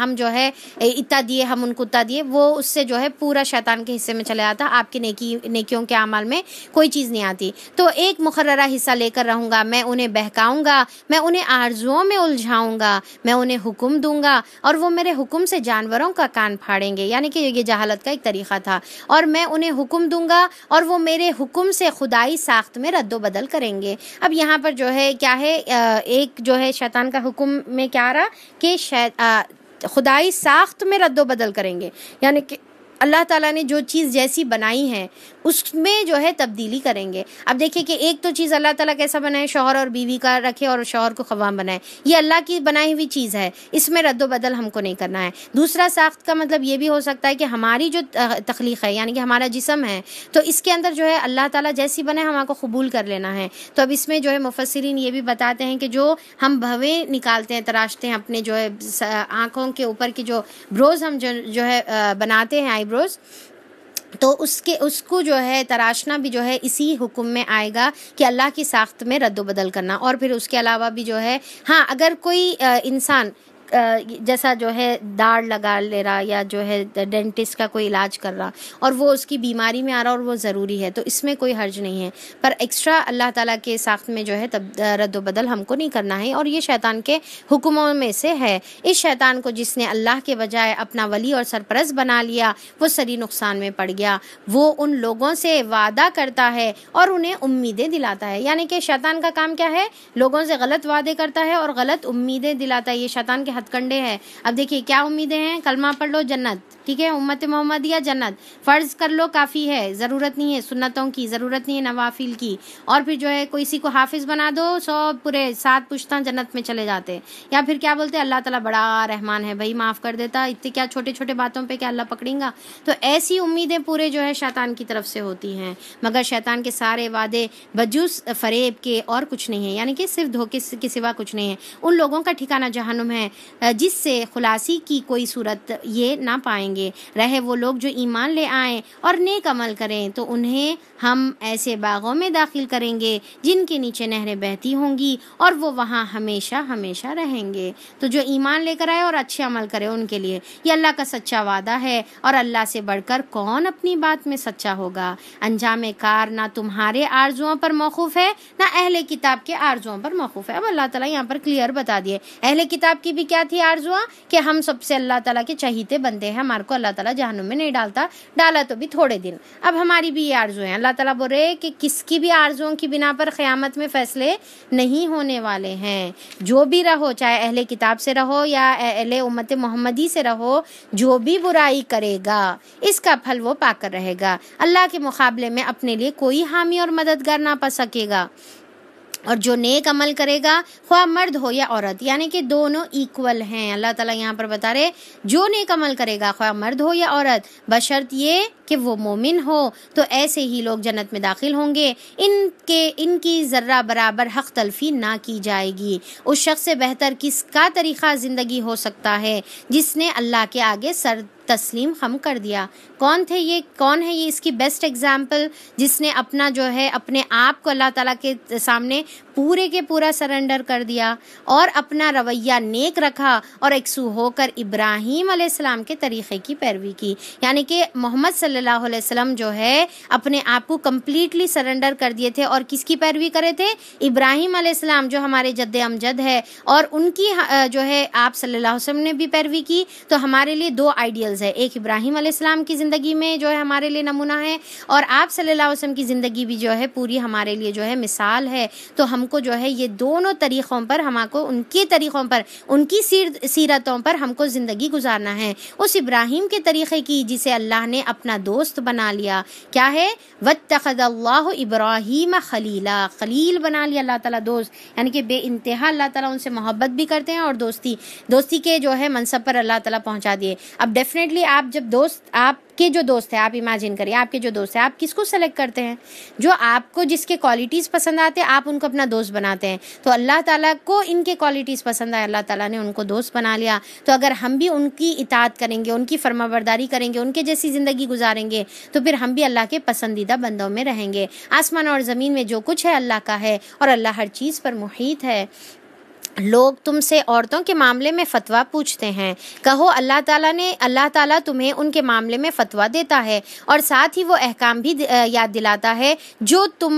हम जो है इतना दिए हम उनको उतना दिए वो उससे जो है पूरा शैतान के हिस्से में चला जाता आपकी नेकी नेकियों के अमाल में कोई चीज़ नहीं आती तो एक मुकर्रा हिस्सा लेकर रहूँगा मैं उन्हें बहकाऊँगा मैं उन्हें आरजुओं में उलझाऊँगा मैं उन्हें हुक्म दूंगा और वो मेरे हुक्म से जानवरों का कान फाड़ेंगे यानी कि ये जहालत का एक तरीक़ा था और मैं उन्हें हुक्म दूंगा और वो मेरे हुक्म से खुदा खुदाई साख्त में रद्दोबदल करेंगे अब यहाँ पर जो है क्या है एक जो है शैतान का हुक्म में क्या रहा कि खुदाई साख्त में रद्दोबदल करेंगे यानी कि अल्लाह ताला ने जो चीज़ जैसी बनाई है उसमें जो है तब्दीली करेंगे अब देखिए कि एक तो चीज़ अल्लाह ताला कैसा बनाए शोहर और बीवी का रखे और शोहर को खवाम बनाए ये अल्लाह की बनाई हुई चीज़ है इसमें रद्दबदल हमको नहीं करना है दूसरा साख्त का मतलब ये भी हो सकता है कि हमारी जो तख्लीक है यानी कि हमारा जिसम है तो इसके अंदर जो है अल्लाह ताली जैसी बनाए हमारे आपको कबूल कर लेना है तो अब इसमें जो है मुफसरिन ये भी बताते हैं कि जो हम भवें निकालते हैं तराशते हैं अपने जो है आँखों के ऊपर की जो ब्रोज़ हम जो जो है बनाते हैं आईब्रोज़ तो उसके उसको जो है तराशना भी जो है इसी हुक्म में आएगा कि अल्लाह की साख्त में रद्द बदल करना और फिर उसके अलावा भी जो है हाँ अगर कोई इंसान जैसा जो है दाढ़ लगा ले रहा या जो है डेंटिस्ट का कोई इलाज कर रहा और वो उसकी बीमारी में आ रहा और वो ज़रूरी है तो इसमें कोई हर्ज नहीं है पर एक्स्ट्रा अल्लाह ताला के साख्त में जो है तब रद्दबदल हमको नहीं करना है और ये शैतान के हुक्मों में से है इस शैतान को जिसने अल्लाह के बजाय अपना वली और सरपरस बना लिया वो सरी नुकसान में पड़ गया वो उन लोगों से वादा करता है और उन्हें उम्मीदें दिलाता है यानी कि शैतान का काम क्या है लोगों से गलत वादे करता है और गलत उम्मीदें दिलाता है ये शैतान के हथकंडे हैं अब देखिए क्या उम्मीदें हैं कलमा पढ़ लो जन्नत ठीक है उम्मत मोहम्मद या जन्नत फ़र्ज़ कर लो काफ़ी है ज़रूरत नहीं है सुन्नतों की ज़रूरत नहीं है नवाफिल की और फिर जो है कोई इसी को हाफिज़ बना दो सौ पूरे सात पुश्ता जन्नत में चले जाते या फिर क्या बोलते अल्लाह तला बड़ा रहमान है भाई माफ़ कर देता इतने क्या छोटे छोटे बातों पर क्या अल्लाह पकड़ेंगा तो ऐसी उम्मीदें पूरे जो है शैतान की तरफ से होती हैं मगर शैतान के सारे वादे बजूस फरेब के और कुछ नहीं है यानी कि सिर्फ धोखे के सिवा कुछ नहीं है उन लोगों का ठिकाना जहनुम है जिससे खुलासी की कोई सूरत ये ना पाएंगे जाएंगे रहे वो लोग जो ईमान ले आए और नेक अमल करें तो उन्हें हम ऐसे बागों में दाखिल करेंगे जिनके नीचे नहरें बहती होंगी और वो वहाँ हमेशा हमेशा रहेंगे तो जो ईमान लेकर आए और अच्छे अमल करें उनके लिए ये अल्लाह का सच्चा वादा है और अल्लाह से बढ़कर कौन अपनी बात में सच्चा होगा अंजाम कार ना तुम्हारे आरजुओं पर मौकूफ़ है ना अहले किताब के आरजुओं पर मौकूफ़ है अब अल्लाह तला यहाँ पर क्लियर बता दिए अहले किताब की भी क्या थी आरजुआ कि हम सबसे अल्लाह तला के चहीते बनते हैं हमारे को अल्लाह ताला जहनुम में नहीं डालता डाला तो भी थोड़े दिन अब हमारी भी ये आरजू है अल्लाह ताला बोल रहे कि किसकी भी आरजुओं की बिना पर क़्यामत में फ़ैसले नहीं होने वाले हैं जो भी रहो चाहे अहले किताब से रहो या अहले उम्मत मोहम्मदी से रहो जो भी बुराई करेगा इसका फल वो पाकर रहेगा अल्लाह के मुकाबले में अपने लिए कोई हामी और मददगार ना पा सकेगा और जो नेक अमल करेगा ख्वा मर्द हो या औरत यानी कि दोनों इक्वल हैं अल्लाह ताला यहाँ पर बता रहे जो नेक अमल करेगा ख्वा मर्द हो या औरत बशर्त ये कि वो मोमिन हो तो ऐसे ही लोग जन्नत में दाखिल होंगे इनके इनकी ज़र्रा बराबर हक तलफी ना की जाएगी उस शख्स से बेहतर किसका तरीक़ा ज़िंदगी हो सकता है जिसने अल्लाह के आगे सर तस्लीम हम कर दिया कौन थे ये कौन है ये इसकी बेस्ट एग्जाम्पल जिसने अपना जो है अपने आप को अल्लाह ताला के सामने पूरे के पूरा सरेंडर कर दिया और अपना रवैया नेक रखा और सू होकर इब्राहिम आसमाम के तरीक़े की पैरवी की यानी कि मोहम्मद सल्लल्लाहु अलैहि वसल्लम जो है अपने आप को कम्प्लीटली सरेंडर कर दिए थे और किसकी पैरवी करे थे इब्राहिम आसमाम जो हमारे जद अमजद है और उनकी जो है आप सल्लल्लाहु अलैहि वसल्लम ने भी पैरवी की तो हमारे लिए दो आइडियल एग्जाम्पल्स है एक इब्राहिम आसमाम की ज़िंदगी में जो है हमारे लिए नमूना है और आप सल्ला वसम की ज़िंदगी भी जो है पूरी हमारे लिए जो है मिसाल है तो हमको जो है ये दोनों तरीक़ों पर हमको उनके तरीक़ों पर उनकी सीर सीरतों पर हमको ज़िंदगी गुजारना है उस इब्राहिम के तरीक़े की जिसे अल्लाह ने अपना दोस्त बना लिया क्या है वत तखदल्लाह इब्राहिम खलीला खलील बना लिया अल्लाह ताला दोस्त यानी कि बे इंतहा अल्लाह तला उनसे मोहब्बत भी करते हैं और दोस्ती दोस्ती के जो है मनसब पर अल्लाह तला पहुंचा दिए अब डेफिनेट डेफिनेटली आप जब दोस्त आपके जो दोस्त है आप इमेजिन करिए आपके जो दोस्त है आप किसको सेलेक्ट करते हैं जो आपको जिसके क्वालिटीज़ पसंद आते हैं आप उनको अपना दोस्त बनाते हैं तो अल्लाह ताला को इनके क्वालिटीज़ पसंद आए अल्लाह ताला ने उनको दोस्त बना लिया तो अगर हम भी उनकी इतात करेंगे उनकी फर्माबरदारी करेंगे उनके जैसी ज़िंदगी गुजारेंगे तो फिर हम भी अल्लाह के पसंदीदा बंदों में रहेंगे आसमान और ज़मीन में जो कुछ है अल्लाह का है और अल्लाह हर चीज़ पर मुहित है लोग तुमसे औरतों के मामले में फतवा पूछते हैं कहो अल्लाह ताला ने अल्लाह ताला तुम्हें उनके मामले में फतवा देता है और साथ ही वो अहकाम भी याद दिलाता है जो तुम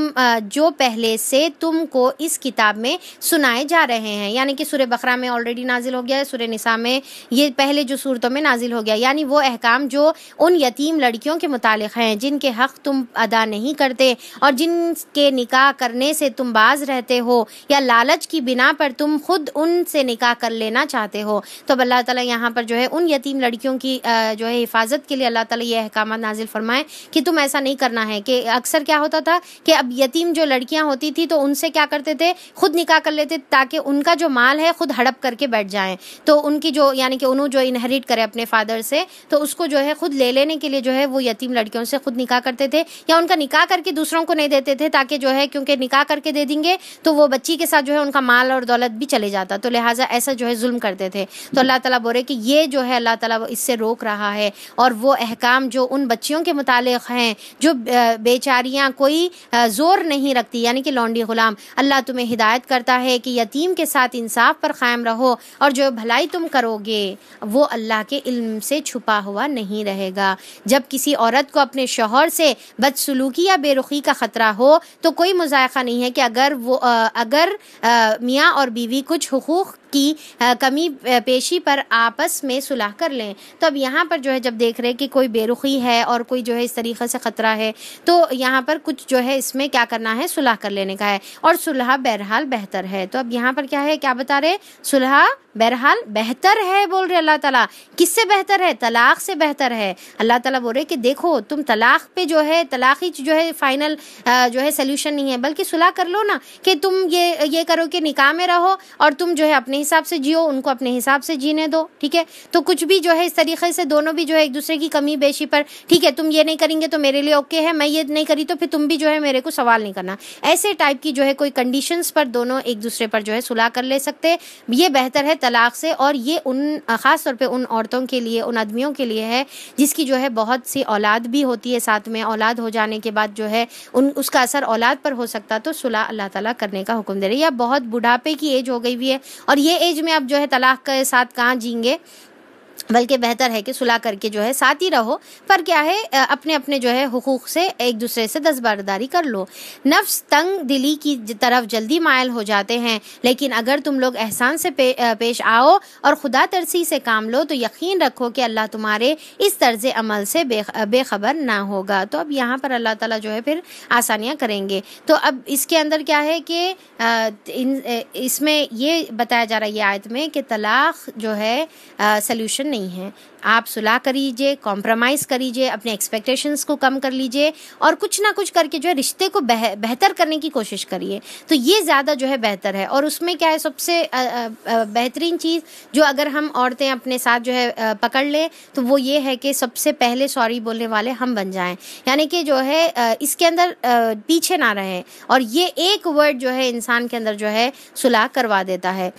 जो पहले से तुमको इस किताब में सुनाए जा रहे हैं यानी कि सूर्य बकरा में ऑलरेडी नाजिल हो गया है सूर्य निसा में ये पहले जो सूरतों में नाजिल हो गया यानी वो अहकाम जो उन यतीम लड़कियों के मुतालिक हैं जिनके हक तुम अदा नहीं करते और जिनके निकाह करने से तुम बाज रहते हो या लालच की बिना पर तुम खुद उनसे निकाह कर लेना चाहते हो तो अब अल्लाह ताला यहाँ पर जो है उन यतीम लड़कियों की जो है हिफाजत के लिए अल्लाह ताला ये अहकाम नाजिल फरमाए कि तुम ऐसा नहीं करना है कि अक्सर क्या होता था कि अब यतीम जो लड़कियाँ होती थी तो उनसे क्या करते थे खुद निकाह कर लेते ताकि उनका जो माल है खुद हड़प करके बैठ जाए तो उनकी जो यानी कि उन्होंने जो इनहेरिट करे अपने फादर से तो उसको जो है खुद ले लेने के लिए जो है वो यतीम लड़कियों से खुद निकाह करते थे या उनका निकाह करके दूसरों को नहीं देते थे ताकि जो है क्योंकि निकाह करके दे देंगे तो वो बच्ची के साथ जो है उनका माल और दौलत भी चले चले जाता तो लिहाजा ऐसा जो है जुल्म करते थे तो अल्लाह ताला बोले कि ये जो है अल्लाह ताला इससे रोक रहा है और वो अहकाम जो उन बच्चियों के मुतालिक हैं जो बेचारियाँ कोई ज़ोर नहीं रखती यानी कि लौंडी ग़ुलाम अल्लाह तुम्हें हिदायत करता है कि यतीम के साथ इंसाफ पर क़ायम रहो और जो भलाई तुम करोगे वो अल्लाह के इल्म से छुपा हुआ नहीं रहेगा जब किसी औरत को अपने शोहर से बदसलूकी या बेरुखी का ख़तरा हो तो कोई मुजायका नहीं है कि अगर वो अगर मियाँ और बीवी कुछ हकूक़ की कमी पेशी पर आपस में सुलह कर लें तो अब यहाँ पर जो है जब देख रहे हैं कि कोई बेरुखी है और कोई जो है इस तरीके से ख़तरा है तो यहाँ पर कुछ जो है इसमें क्या करना है सुलह कर लेने का है और सुलह बहरहाल बेहतर है तो अब यहाँ पर क्या है क्या बता रहे सुलह बहरहाल बेहतर है बोल रहे अल्लाह ताला किससे बेहतर है तलाक से बेहतर है अल्लाह ताला बोल रहे कि देखो तुम तलाक पे जो है तलाक ही जो है फाइनल जो है सोल्यूशन नहीं है बल्कि सुलह कर लो ना कि तुम ये ये करो कि निकाह में रहो और तुम जो है अपने अपने हिसाब से जियो उनको अपने हिसाब से जीने दो ठीक है तो कुछ भी जो है इस तरीके से दोनों भी जो है एक दूसरे की कमी बेशी पर ठीक है तुम ये नहीं करेंगे तो मेरे लिए ओके है मैं ये नहीं करी तो फिर तुम भी जो है मेरे को सवाल नहीं करना ऐसे टाइप की जो है कोई कंडीशन पर दोनों एक दूसरे पर जो है सुलह कर ले सकते ये बेहतर है तलाक से और ये उन ख़ास तौर पर उन औरतों के लिए उन आदमियों के लिए है जिसकी जो है बहुत सी औलाद भी होती है साथ में औलाद हो जाने के बाद जो है उन उसका असर औलाद पर हो सकता तो सुलह अल्लाह ताला करने का हुक्म दे रही है या बहुत बुढ़ापे की एज हो गई भी है और ये एज में आप जो है तलाक के साथ कहाँ जीएंगे बल्कि बेहतर है कि सुलह करके जो है साथ ही रहो पर क्या है अपने अपने जो है हकूक़ से एक दूसरे से दस्बारदारी कर लो नफ्स तंग दिली की तरफ जल्दी मायल हो जाते हैं लेकिन अगर तुम लोग एहसान से पे, पेश आओ और खुदा तरसी से काम लो तो यकीन रखो कि अल्लाह तुम्हारे इस तर्ज अमल से बे, बेखबर ना होगा तो अब यहाँ पर अल्लाह तला जो है फिर आसानियाँ करेंगे तो अब इसके अंदर क्या है कि इसमें ये बताया जा रहा है ये आयत में कि तलाक़ जो है सल्यूशन नहीं है आप सुलह कर लीजिए कॉम्प्रोमाइज़ कर लीजिए अपने एक्सपेक्टेशंस को कम कर लीजिए और कुछ ना कुछ करके जो है रिश्ते को बह, बेहतर करने की कोशिश करिए तो ये ज़्यादा जो है बेहतर है और उसमें क्या है सबसे बेहतरीन चीज़ जो अगर हम औरतें अपने साथ जो है पकड़ लें तो वो ये है कि सबसे पहले सॉरी बोलने वाले हम बन जाए यानी कि जो है इसके अंदर पीछे ना रहे और ये एक वर्ड जो है इंसान के अंदर जो है सुलह करवा देता है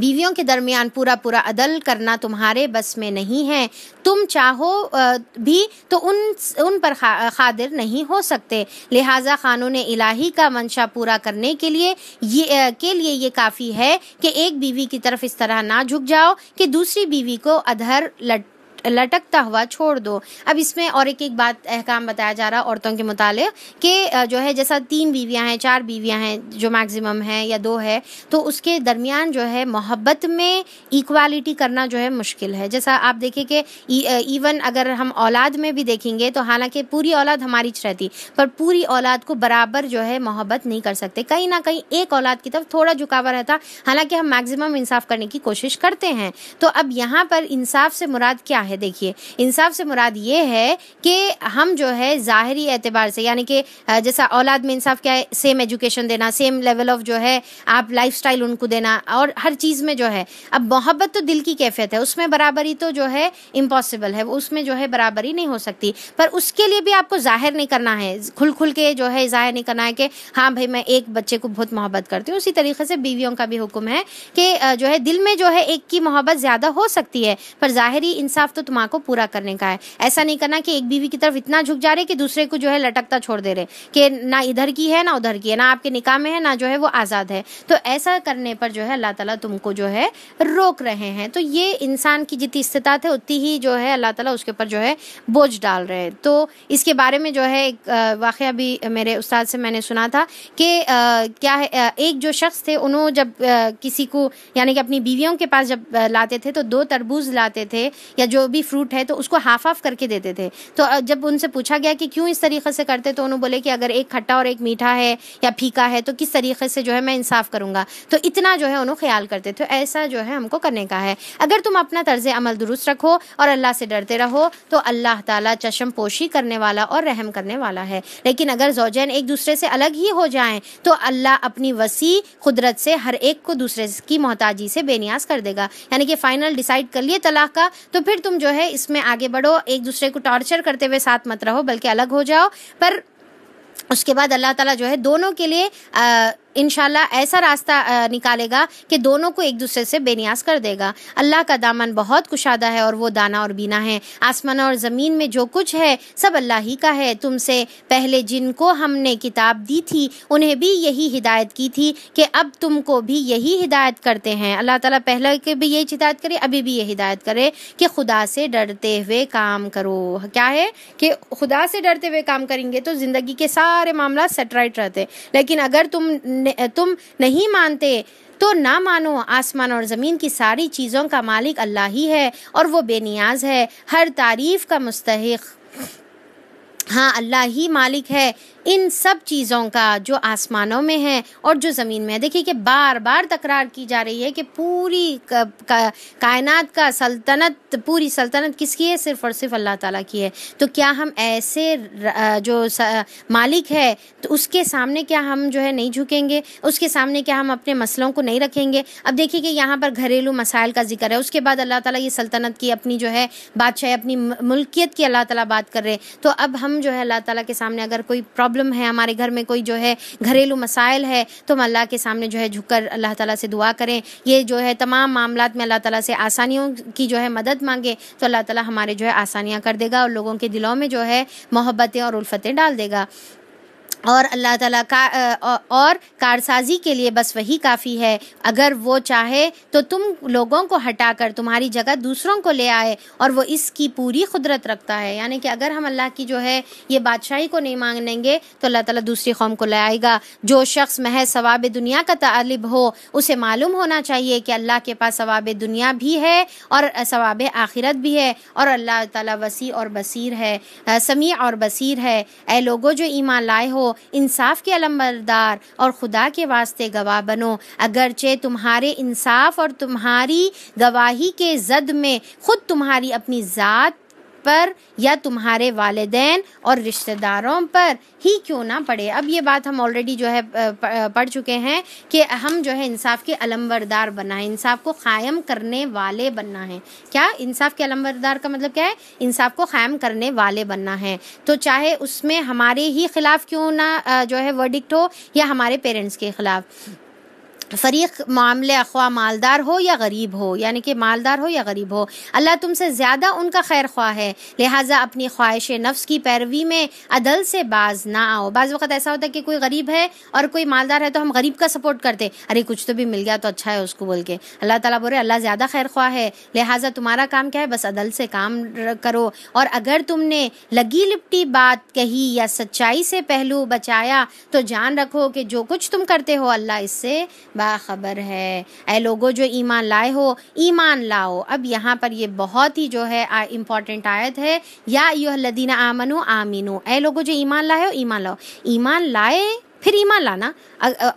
बीवियों के दरमियान पूरा पूरा अदल करना तुम्हारे बस में नहीं है तुम चाहो भी तो उन उन पर खादिर नहीं हो सकते लिहाजा क़ानून इलाही का मंशा पूरा करने के लिए ये के लिए ये काफ़ी है कि एक बीवी की तरफ इस तरह ना झुक जाओ कि दूसरी बीवी को अधर लट लटकता हुआ छोड़ दो अब इसमें और एक एक बात अहकाम बताया जा रहा है औरतों के मुताले कि जो है जैसा तीन बीवियां हैं चार बीवियां हैं जो मैक्सिमम है या दो है तो उसके दरमियान जो है मोहब्बत में इक्वालिटी करना जो है मुश्किल है जैसा आप देखें कि इवन अगर हम औलाद में भी देखेंगे तो हालांकि पूरी औलाद हमारी रहती पर पूरी औलाद को बराबर जो है मोहब्बत नहीं कर सकते कहीं ना कहीं एक औलाद की तरफ थोड़ा झुकावा रहता हालांकि हम मैक्सिमम इंसाफ करने की कोशिश करते हैं तो अब यहाँ पर इंसाफ से मुराद क्या है है देखिए इंसाफ से मुराद ये है कि हम जो है ज़ाहरी एतबार से यानी कि जैसा औलाद में इंसाफ क्या है सेम एजुकेशन देना सेम लेवल ऑफ जो है आप लाइफ उनको देना और हर चीज़ में जो है अब मोहब्बत तो दिल की कैफियत है उसमें बराबरी तो जो है इम्पॉसिबल है उसमें जो है बराबरी नहीं हो सकती पर उसके लिए भी आपको जाहिर नहीं करना है खुल खुल के जो है जाहिर नहीं करना है कि हाँ भाई मैं एक बच्चे को बहुत मोहब्बत करती हूँ उसी तरीके से बीवियों का भी हुक्म है कि जो है दिल में जो है एक की मोहब्बत ज़्यादा हो सकती है पर ज़ाहरी इंसाफ तो माँ को पूरा करने का है ऐसा नहीं करना कि एक बीवी की तरफ इतना झुक जा रहे कि दूसरे को जो है लटकता छोड़ दे रहे कि ना इधर की है ना उधर की है ना आपके निकाह में है ना जो है वो आज़ाद है तो ऐसा करने पर जो है अल्लाह ताला तुमको जो है रोक रहे हैं तो ये इंसान की जितनी इस्तात है उतनी ही जो है अल्लाह ताला उसके ऊपर जो है बोझ डाल रहे हैं तो इसके बारे में जो है एक वाक़ भी मेरे उस्ताद से मैंने सुना था कि क्या है एक जो शख्स थे उन्होंने जब किसी को यानी कि अपनी बीवियों के पास जब लाते थे तो दो तरबूज लाते थे या जो भी फ्रूट है तो उसको हाफ हाफ करके देते थे तो जब उनसे पूछा गया कि क्यों इस तरीके से करते तो उन्होंने बोले कि अगर एक खट्टा और एक मीठा है या फीका है तो किस तरीके से जो है मैं इंसाफ करूंगा तो इतना जो है उन्होंने ख्याल करते थे तो ऐसा जो है हमको करने का है अगर तुम अपना तर्ज अमल दुरुस्त रखो और अल्लाह से डरते रहो तो अल्लाह ताला चशम पोशी करने वाला और रहम करने वाला है लेकिन अगर जोजैन एक दूसरे से अलग ही हो जाएं तो अल्लाह अपनी वसी कुदरत से हर एक को दूसरे की मोहताजी से बेनियाज कर देगा यानी कि फाइनल डिसाइड कर लिए तलाक का तो फिर तुम जो है इसमें आगे बढ़ो एक दूसरे को टॉर्चर करते हुए साथ मत रहो बल्कि अलग हो जाओ पर उसके बाद अल्लाह ताला जो है दोनों के लिए आ, इनशाला ऐसा रास्ता निकालेगा कि दोनों को एक दूसरे से बेनियास कर देगा अल्लाह का दामन बहुत कुशादा है और वो दाना और बीना है आसमान और ज़मीन में जो कुछ है सब अल्लाह ही का है तुमसे पहले जिनको हमने किताब दी थी उन्हें भी यही हिदायत की थी कि अब तुमको भी यही हिदायत करते हैं अल्लाह ताला पहले के भी यही हिदायत करे अभी भी ये हिदायत करे कि खुदा से डरते हुए काम करो क्या है कि खुदा से डरते हुए काम करेंगे तो ज़िंदगी के सारे मामला सेटराइट रहते लेकिन अगर तुम तुम नहीं मानते तो ना मानो आसमान और ज़मीन की सारी चीज़ों का मालिक अल्लाह ही है और वो बेनियाज है हर तारीफ़ का मुस्तक हाँ अल्लाह ही मालिक है इन सब चीज़ों का जो आसमानों में है और जो ज़मीन में है देखिए कि बार बार तकरार की जा रही है कि पूरी का, का, कायनात का सल्तनत पूरी सल्तनत किसकी है सिर्फ और सिर्फ अल्लाह ताला की है तो क्या हम ऐसे जो मालिक है तो उसके सामने क्या हम जो है नहीं झुकेंगे उसके सामने क्या हम अपने मसलों को नहीं रखेंगे अब देखिए कि यहाँ पर घरेलू मसाइल का जिक्र है उसके बाद अल्लाह ताली ये सल्तनत की अपनी जो है बादशाह अपनी मुल्कियत की अल्लाह तला बात कर रहे हैं तो अब हम हम जो है अल्लाह ताला के सामने अगर कोई प्रॉब्लम है हमारे घर में कोई जो है घरेलू मसाइल है तो हम अल्लाह के सामने जो है झुककर अल्लाह ताला से दुआ करें ये जो है तमाम मामला में अल्लाह ताला से आसानियों की जो है मदद मांगे तो अल्लाह ताला हमारे जो है आसानियाँ कर देगा और लोगों के दिलों में जो है मोहब्बतें और उल्फतें डाल देगा और अल्लाह ताला का और कारसाजी के लिए बस वही काफ़ी है अगर वो चाहे तो तुम लोगों को हटाकर तुम्हारी जगह दूसरों को ले आए और वो इसकी पूरी कुदरत रखता है यानी कि अगर हम अल्लाह की जो है ये बादशाही को नहीं मांगनेंगे तो अल्लाह ताला दूसरी कौम को ले आएगा जो शख्स महज सवाब दुनिया का तालब हो उसे मालूम होना चाहिए कि अल्लाह के पास सवाब दुनिया भी है और सवाब आखिरत भी है और अल्लाह ताला वसी और बसीर है समी और बसीर है ए लोगों जो ईमान लाए हो इंसाफ के अलमबरदार और खुदा के वास्ते गवाह बनो अगरचे तुम्हारे इंसाफ और तुम्हारी गवाही के जद में खुद तुम्हारी अपनी ज़ात पर या तुम्हारे वालदेन और रिश्तेदारों पर ही क्यों ना पड़े अब ये बात हम ऑलरेडी जो है पढ़ चुके हैं कि हम जो है इंसाफ के अलमबरदार बनना है इंसाफ को कायम करने वाले बनना है क्या इंसाफ के अलमबरदार का मतलब क्या है इंसाफ को कायम करने वाले बनना है तो चाहे उसमें हमारे ही खिलाफ क्यों ना जो है वर्डिक्ट हो या हमारे पेरेंट्स के खिलाफ फरीक मामले अख्वा मालदार हो या गरीब हो यानी कि मालदार हो या गरीब हो अल्लाह तुमसे ज़्यादा उनका खैर ख्वा है लिहाजा अपनी ख्वाहिश नफ्स की पैरवी में अदल से बाज ना आओ बाज़ वक़्त ऐसा होता है कि कोई गरीब है और कोई मालदार है तो हम गरीब का सपोर्ट करते अरे कुछ तो भी मिल गया तो अच्छा है उसको बोल के अल्लाह तला बोले अल्लाह ज़्यादा खैर ख्वा है लिहाजा तुम्हारा काम क्या है बस अदल से काम करो और अगर तुमने लगी लिपटी बात कही या सच्चाई से पहलू बचाया तो जान रखो कि जो कुछ तुम करते हो अल्लाह इससे बाखबर है ए लोगों जो ईमान लाए हो ईमान लाओ अब यहाँ पर ये बहुत ही जो है इम्पोर्टेंट आयत है या लदीना आमनो आमीनो ए लोगों जो ईमान लाए हो ईमान लाओ ईमान लाए फिर ईमान लाना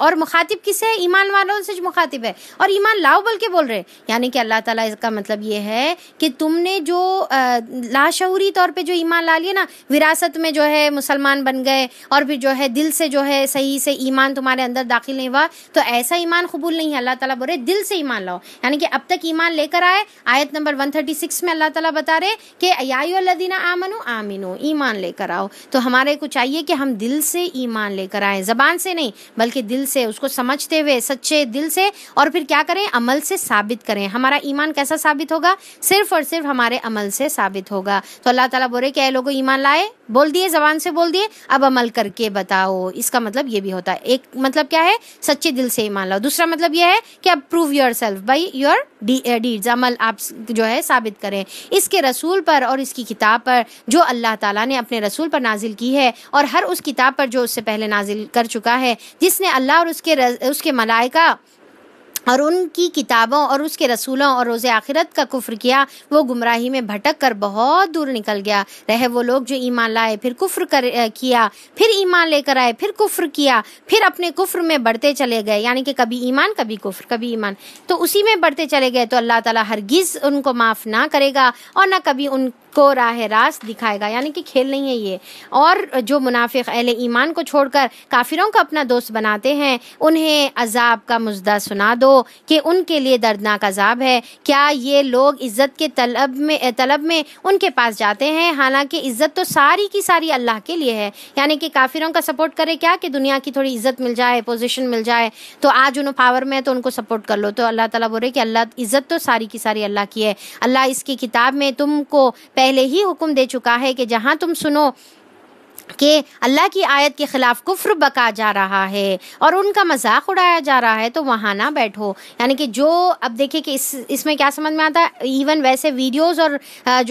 और मुखातिब किसे है ईमान वालों से मुखातिब है और ईमान लाओ बल के बोल रहे यानी कि अल्लाह ताला इसका मतलब ये है कि तुमने जो लाशूरी तौर पे जो ईमान ला लिया ना विरासत में जो है मुसलमान बन गए और फिर जो है दिल से जो है सही से ईमान तुम्हारे अंदर दाखिल नहीं हुआ तो ऐसा ईमान कबूल नहीं है अल्लाह तला बोल रहे दिल से ईमान लाओ यानी कि अब तक ईमान लेकर आए आयत नंबर वन में अल्लाह तला बता रहे कि यादीना आमनो आमिनो ईमान लेकर आओ तो हमारे को चाहिए कि हम दिल से ईमान लेकर आए जबान से नहीं बल्कि दिल से उसको समझते हुए सच्चे दिल से और फिर क्या करें अमल से साबित करें हमारा ईमान कैसा साबित होगा सिर्फ और सिर्फ हमारे अमल से साबित होगा तो अल्लाह ताला बोले क्या लोगों ईमान लाए बोल दिए जबान से बोल दिए अब अमल करके बताओ इसका मतलब ये भी होता है एक मतलब क्या है सच्चे दिल से ईमान लाओ दूसरा मतलब यह है कि अब prove yourself by your deed अमल आप जो है साबित करें इसके रसूल पर और इसकी किताब पर जो अल्लाह ताला ने अपने रसूल पर नाजिल की है और हर उस किताब पर जो उससे पहले नाजिल कर चुका है जिसने अल्लाह और उसके उसके मलाइका और उनकी किताबों और उसके रसूलों और रोज़े आखिरत का कुफ्र किया वो गुमराही में भटक कर बहुत दूर निकल गया रहे वो लोग जो ईमान लाए फिर कुफ्र कर किया फिर ईमान लेकर आए फिर कुफ्र किया फिर अपने कुफ्र में बढ़ते चले गए यानी कि कभी ईमान कभी कुफ्र कभी ईमान तो उसी में बढ़ते चले गए तो अल्लाह ताला हरगिज़ उनको माफ़ ना करेगा और ना कभी उन को राह रास्त दिखाएगा यानी कि खेल नहीं है ये और जो मुनाफिक अहले ईमान को छोड़कर काफिरों का अपना दोस्त बनाते हैं उन्हें अजाब का मुजदा सुना दो कि उनके लिए दर्दनाक अजाब है क्या ये लोग इज़्ज़त के तलब में तलब में उनके पास जाते हैं हालांकि इज़्ज़त तो सारी की सारी अल्लाह के लिए है यानी कि काफिरों का सपोर्ट करे क्या कि दुनिया की थोड़ी इज़्ज़त मिल जाए पोजिशन मिल जाए तो आज उन्होंने पावर में है तो उनको सपोर्ट कर लो तो अल्लाह तला बोल रहे कि अल्लाह इज़्ज़त तो सारी की सारी अल्लाह की है अल्लाह इसकी किताब में तुमको पहले पहले ही हुक्म दे चुका है कि जहां तुम सुनो कि अल्लाह की आयत के ख़िलाफ़ कुफ्र बका जा रहा है और उनका मजाक उड़ाया जा रहा है तो वहाँ ना बैठो यानी कि जो अब देखिए कि इस इसमें क्या समझ में आता है इवन वैसे वीडियोस और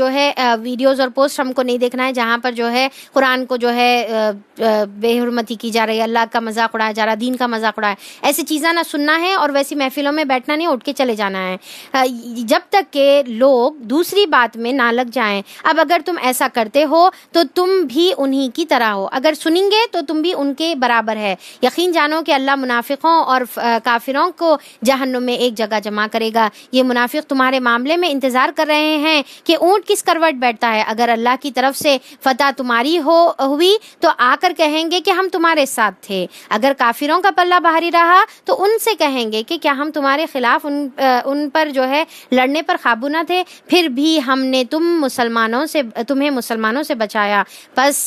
जो है वीडियोस और पोस्ट हमको नहीं देखना है जहाँ पर जो है कुरान को जो है बेहरमती की जा रही है अल्लाह का मजाक उड़ाया जा रहा है दीन का मजाक उड़ाया ऐसी चीज़ें ना सुनना है और वैसी महफिलों में बैठना नहीं उठ के चले जाना है जब तक के लोग दूसरी बात में ना लग जाए अब अगर तुम ऐसा करते हो तो तुम भी उन्हीं की तरह हो अगर सुनेंगे तो तुम भी उनके बराबर है यकीन जानो कि अल्लाह मुनाफिकों और काफिरों को जहन्नुम में एक जगह जमा करेगा ये मुनाफिक तुम्हारे मामले में इंतज़ार कर रहे हैं कि ऊँट किस करवट बैठता है अगर अल्लाह की तरफ से फ़तह तुम्हारी हो हुई तो आकर कहेंगे कि हम तुम्हारे साथ थे अगर काफिरों का पल्ला भारी रहा तो उनसे कहेंगे कि क्या हम तुम्हारे खिलाफ उन उन पर जो है लड़ने पर काबू न थे फिर भी हमने तुम मुसलमानों से तुम्हें मुसलमानों से बचाया बस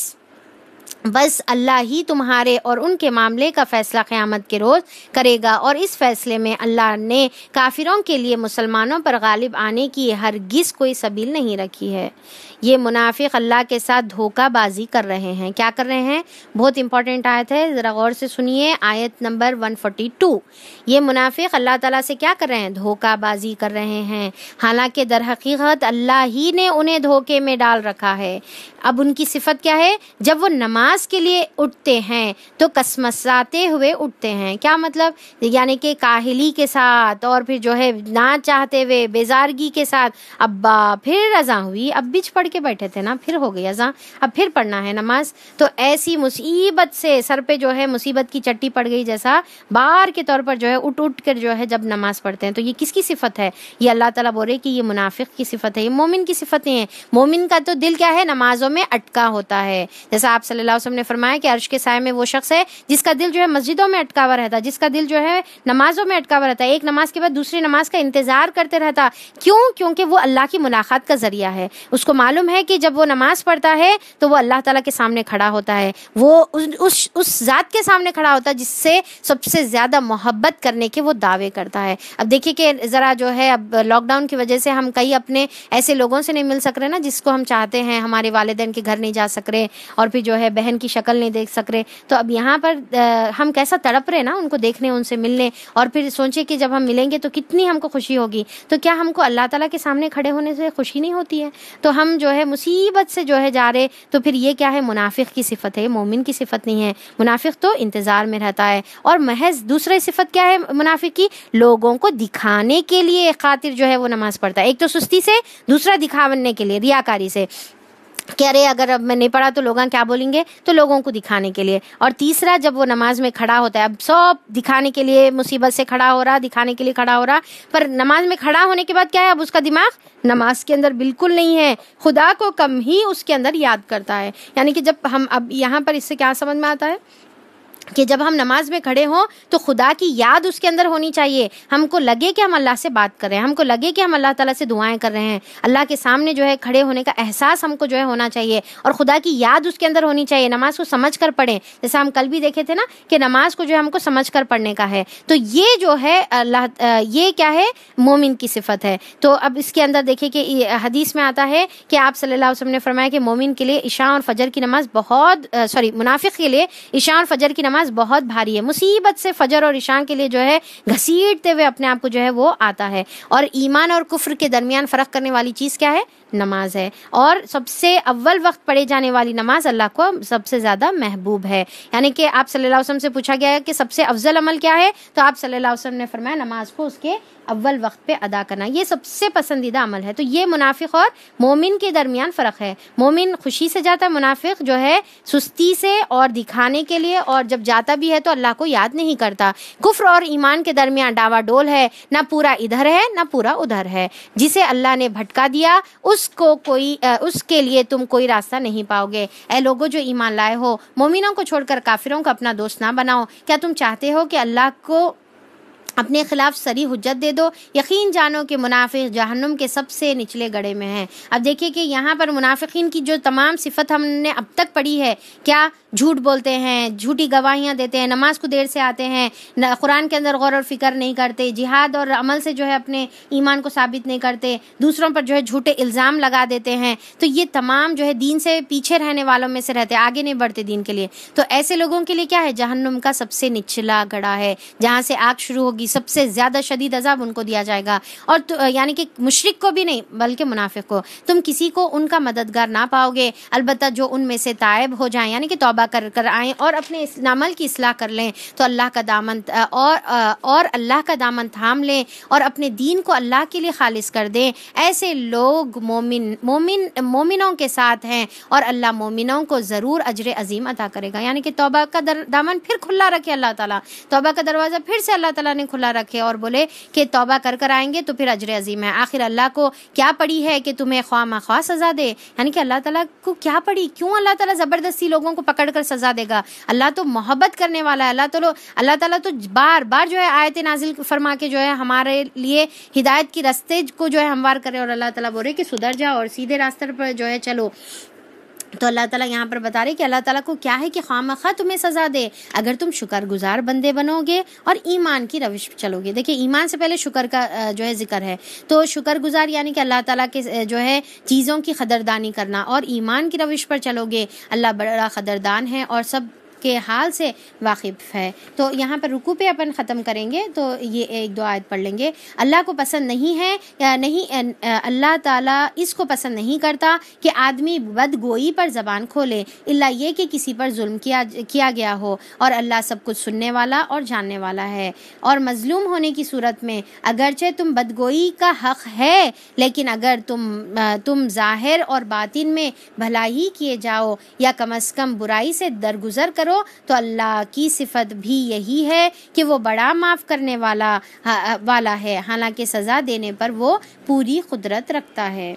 बस अल्लाह ही तुम्हारे और उनके मामले का फ़ैसला क़्यामत के रोज़ करेगा और इस फ़ैसले में अल्लाह ने काफिरों के लिए मुसलमानों पर गालिब आने की गिस कोई सबील नहीं रखी है ये मुनाफिक अल्लाह के साथ धोखाबाजी कर रहे हैं क्या कर रहे हैं बहुत इंपॉर्टेंट आयत है ज़रा गौर से सुनिए आयत नंबर 142 ये मुनाफिक अल्लाह ताला से क्या कर रहे हैं धोखाबाजी कर रहे हैं हालांकि दर हकीकत अल्लाह ही ने उन्हें धोखे में डाल रखा है अब उनकी सिफत क्या है जब वो नमाज नमाज के लिए उठते हैं तो कसमसाते हुए उठते हैं क्या मतलब यानी कि काहली के साथ और फिर जो है ना चाहते हुए बेजारगी के साथ अब्बा फिर रजा हुई अब बीच पढ़ के बैठे थे ना फिर हो गई अजा अब फिर पढ़ना है नमाज तो ऐसी मुसीबत से सर पे जो है मुसीबत की चट्टी पड़ गई जैसा बार के तौर पर जो है उठ उठ कर जो है जब नमाज पढ़ते हैं तो ये किसकी सिफत है ये अल्लाह तला बोल रहे कि ये मुनाफिक की सिफत है ये मोमिन की सिफतें हैं मोमिन का तो दिल क्या है नमाजों में अटका होता है जैसा आप सल्ला वसल्लम ने फरमाया कि अर्श के साय में वो शख्स है जिसका दिल जो है मस्जिदों में अटका हुआ रहता जिसका दिल जो है नमाजों में अटका हुआ रहता एक नमाज के बाद दूसरी नमाज का इंतज़ार करते रहता क्यों क्योंकि वो अल्लाह की मुलाकात का ज़रिया है उसको मालूम है कि जब वो नमाज पढ़ता है तो वो अल्लाह ताला के सामने खड़ा होता है वो उस ज़ात के सामने खड़ा होता है जिससे सबसे ज़्यादा मोहब्बत करने के वो दावे करता है अब देखिए कि ज़रा जो है अब लॉकडाउन की वजह से हम कई अपने ऐसे लोगों से नहीं मिल सक रहे ना जिसको हम चाहते हैं हमारे वालदेन के घर नहीं जा सक रहे और फिर जो है बहन बहन की शक्ल नहीं देख सक रहे तो अब यहाँ पर हम कैसा तड़प रहे ना उनको देखने उनसे मिलने और फिर सोचे कि जब हम मिलेंगे तो कितनी हमको खुशी होगी तो क्या हमको अल्लाह ताला के सामने खड़े होने से खुशी नहीं होती है तो हम जो है मुसीबत से जो है जा रहे तो फिर ये क्या है मुनाफिक की सिफत है मोमिन की सिफत नहीं है मुनाफिक तो इंतज़ार में रहता है और महज दूसरी सिफत क्या है मुनाफिक की लोगों को दिखाने के लिए खातिर जो है वो नमाज़ पढ़ता है एक तो सुस्ती से दूसरा दिखाने के लिए रियाकारी से कि अरे अगर अब मैं नहीं पढ़ा तो लोग क्या बोलेंगे तो लोगों को दिखाने के लिए और तीसरा जब वो नमाज में खड़ा होता है अब सब दिखाने के लिए मुसीबत से खड़ा हो रहा दिखाने के लिए खड़ा हो रहा पर नमाज में खड़ा होने के बाद क्या है अब उसका दिमाग नमाज के अंदर बिल्कुल नहीं है खुदा को कम ही उसके अंदर याद करता है यानी कि जब हम अब यहाँ पर इससे क्या समझ में आता है कि जब हम नमाज में खड़े हों तो खुदा की याद उसके अंदर होनी चाहिए हमको लगे कि हम अल्लाह से बात कर रहे हैं हमको लगे कि हम अल्लाह ताला से दुआएं कर रहे हैं अल्लाह के सामने जो है खड़े होने का एहसास हमको जो है होना चाहिए और खुदा की याद उसके अंदर होनी चाहिए नमाज को समझ कर पढ़ें जैसे हम कल भी देखे थे ना कि नमाज को जो है हमको समझ कर पढ़ने का है तो ये जो है अल्लाह ये क्या है मोमिन की सिफत है तो अब इसके अंदर देखिए कि हदीस में आता है कि आप सल्ला वसम ने फरमाया कि मोमिन के लिए ईशा और फजर की नमाज बहुत सॉरी मुनाफिक के लिए ईशा और फजर की नमाज नमाज बहुत भारी है मुसीबत से फजर और ईशान के लिए जो है घसीटते हुए अपने आप को जो है वो आता है और ईमान और कुफ्र के दरमियान फ़र्क करने वाली चीज़ क्या है नमाज है और सबसे अव्वल वक्त पढ़े जाने वाली नमाज अल्लाह को सबसे ज़्यादा महबूब है यानी कि आप सल्लल्लाहु अलैहि वसल्लम से पूछा गया है कि सबसे अफजल अमल क्या है तो आप सल्लल्लाहु अलैहि वसल्लम ने फरमाया नमाज को उसके अव्वल वक्त पे अदा करना ये सबसे पसंदीदा अमल है तो ये मुनाफिक और मोमिन के दरमियान फ़र्क है मोमिन खुशी से जाता है मुनाफिक जो है सुस्ती से और दिखाने के लिए और जब जाता भी है तो अल्लाह को याद नहीं करता कुफ्र और ईमान के दरमियान डावाडोल है ना पूरा इधर है ना पूरा उधर है जिसे अल्लाह ने भटका दिया उस उसको कोई उसके लिए तुम कोई रास्ता नहीं पाओगे ए लोगो जो ईमान लाए हो मोमिनों को छोड़कर काफिरों का अपना दोस्त ना बनाओ क्या तुम चाहते हो कि अल्लाह को अपने खिलाफ सरी हजत दे दो यकीन जानो कि मुनाफिक जहन्नुम के सबसे निचले गड़े में हैं अब देखिए कि यहाँ पर मुनाफिकीन की जो तमाम सिफत हमने अब तक पढ़ी है क्या झूठ बोलते हैं झूठी गवाहियाँ देते हैं नमाज को देर से आते हैं कुरान के अंदर गौर और फिक्र नहीं करते जिहाद और अमल से जो है अपने ईमान को साबित नहीं करते दूसरों पर जो है झूठे इल्ज़ाम लगा देते हैं तो ये तमाम जो है दीन से पीछे रहने वालों में से रहते आगे नहीं बढ़ते दीन के लिए तो ऐसे लोगों के लिए क्या है जहन्नुम का सबसे निचला गढ़ा है जहाँ से आग शुरू होगी सबसे ज़्यादा शदीद अजाब उनको दिया जाएगा और तो, यानी कि मुशरक को भी नहीं बल्कि मुनाफिक को तुम किसी को उनका मददगार ना पाओगे अलबत् जो उनमें से तायब हो जाए यानी कि तोबा कर कर आए और अपने नमल की असलाह कर लें तो अल्लाह का दामन और और अल्लाह का दामन थाम लें और अपने दीन को अल्लाह के लिए खालिज कर दें ऐसे लोग मोमिन मोमिन मोमिनों के साथ हैं और अल्लाह मोमिनों को ज़रूर अजर अजीम अदा करेगा यानी कि तोबा का दामन फिर खुला रखे अल्लाह ताला तोबा का दरवाज़ा फिर से अल्लाह ताला ने खुला खुला रखे और बोले कि तौबा कर कर आएंगे तो फिर अजर अजीम है आखिर अल्लाह को क्या पड़ी है कि तुम्हें ख्वा मख्वा सज़ा दे यानी कि अल्लाह तला को क्या पड़ी क्यों अल्लाह तला ज़बरदस्ती लोगों को पकड़ कर सज़ा देगा अल्लाह तो मोहब्बत करने वाला है अल्लाह तो अल्लाह तला तो बार बार जो है आयत नाजिल फरमा के जो है हमारे लिए हिदायत की रस्ते को जो है हमवार करे और अल्लाह बोल बोले कि सुधर जाओ और सीधे रास्ते पर जो है चलो तो अल्लाह ताला यहाँ पर बता रहे कि अल्लाह ताला को क्या है कि खाम खा तुम्हें सज़ा दे अगर तुम शुक्रगुजार बंदे बनोगे और ईमान की रविश चलोगे देखिए ईमान से पहले शुक्र का जो है जिक्र है तो शुक्रगुजार यानी कि अल्लाह ताला के जो है चीज़ों की खदरदानी करना और ईमान की रविश पर चलोगे अल्लाह बड़ा खदरदान है और सब के हाल से वाकिफ़ है तो यहाँ पर रुकू पे अपन ख़त्म करेंगे तो ये एक दो आयत पढ़ लेंगे अल्लाह को पसंद नहीं है या नहीं अल्लाह ताला इसको पसंद नहीं करता कि आदमी बदगोई पर ज़बान खोले अल्लाह ये कि किसी पर जुल्म किया किया गया हो और अल्लाह सब कुछ सुनने वाला और जानने वाला है और मज़लूम होने की सूरत में अगरचे तुम बदगोई का हक़ है लेकिन अगर तुम तुम ज़ाहिर और बातिन में भलाई किए जाओ या कम अज़ कम बुराई से दरगुजर करो करो तो अल्लाह की सिफत भी यही है कि वो बड़ा माफ़ करने वाला वाला है हालांकि सज़ा देने पर वो पूरी कुदरत रखता है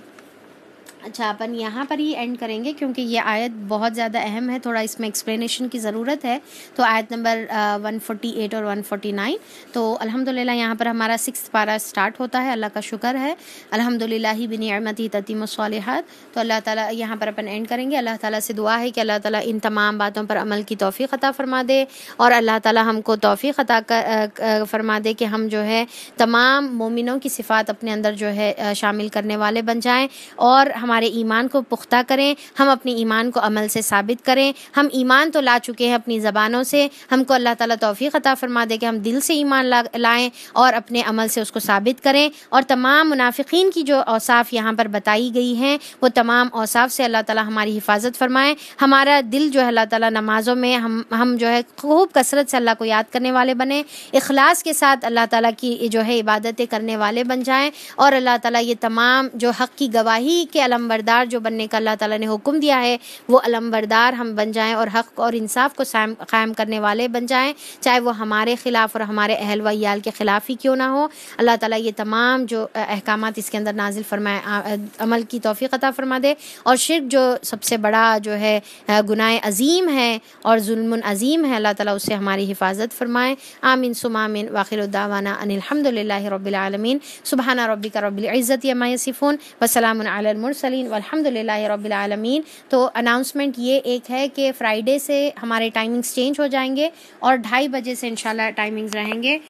अच्छा अपन यहाँ पर ही एंड करेंगे क्योंकि ये आयत बहुत ज़्यादा अहम है थोड़ा इसमें एक्सप्लेनेशन की ज़रूरत है तो आयत नंबर 148 और 149 तो अल्हम्दुलिल्लाह यहाँ पर हमारा सिक्स पारा स्टार्ट होता है अल्लाह का शुक्र है अल्हम्दुलिल्लाह ही बिन बिनमती ततीम सालहत तो अल्लाह ताला यहाँ पर अपन एंड करेंगे अल्लाह ताली से दुआ है कि अल्लाह ताली इन तमाम बातों पर अमल की तोफ़ी अता फ़रमा दे और अल्लाह ताली हमको तोफ़ी अता फ़रमा दे कि हम जो है तमाम मोमिनों की सिफ़ात अपने अंदर जो है शामिल करने वाले बन जाएँ और हम हमारे ईमान को पुख्ता करें हम अपने ईमान को अमल से साबित करें हम ईमान तो ला चुके हैं अपनी ज़बानों से हमको अल्लाह ताला तोफ़ी अता फरमा दे कि हम दिल से ईमान ला लाएँ और अपने अमल से उसको साबित करें और तमाम मुनाफिकीन की जो औसाफ़ यहाँ पर बताई गई हैं वो तमाम औसाफ से अल्लाह ताला हमारी हिफाजत फरमाएँ हमारा दिल जो है अल्लाह ताला नमाज़ों में हम हम जो है खूब कसरत से अल्लाह को याद करने वाले बने अखलास के साथ अल्लाह ताला की जो है इबादतें करने वाले बन जाएँ और अल्लाह ताला ये तमाम जो हक़ की गवाही के अलम अलमबरदार जो बनने का अल्लाह ताला ने हुक्म दिया है वो अलमबरदार हम बन जाएं और हक़ और इंसाफ को क़ायम करने वाले बन जाएं चाहे वो हमारे ख़िलाफ़ और हमारे अहल वयाल के ख़िलाफ़ ही क्यों ना हो अल्लाह ताला ये तमाम जो अहकाम इसके अंदर नाजिल फरमाए अमल की तोफ़ी अता फरमा दे और शिरक जो सबसे बड़ा जो है गुनाह अजीम है और जुल्म अजीम है अल्लाह ताला उससे हमारी हिफाजत फरमाएँ आमिन सुमामिन वाखिरदावाना अनिलहमदिल्ला रबालमीन सुबहाना रबी का रबिल इज़्ज़त यमा यसीफ़ोन वसलामल अरसलिन अलहमदिल्ला तो अनाउंसमेंट ये एक है कि फ़्राइडे से हमारे टाइमिंग्स चेंज हो जाएंगे और ढाई बजे से इनशाला टाइमिंग्स रहेंगे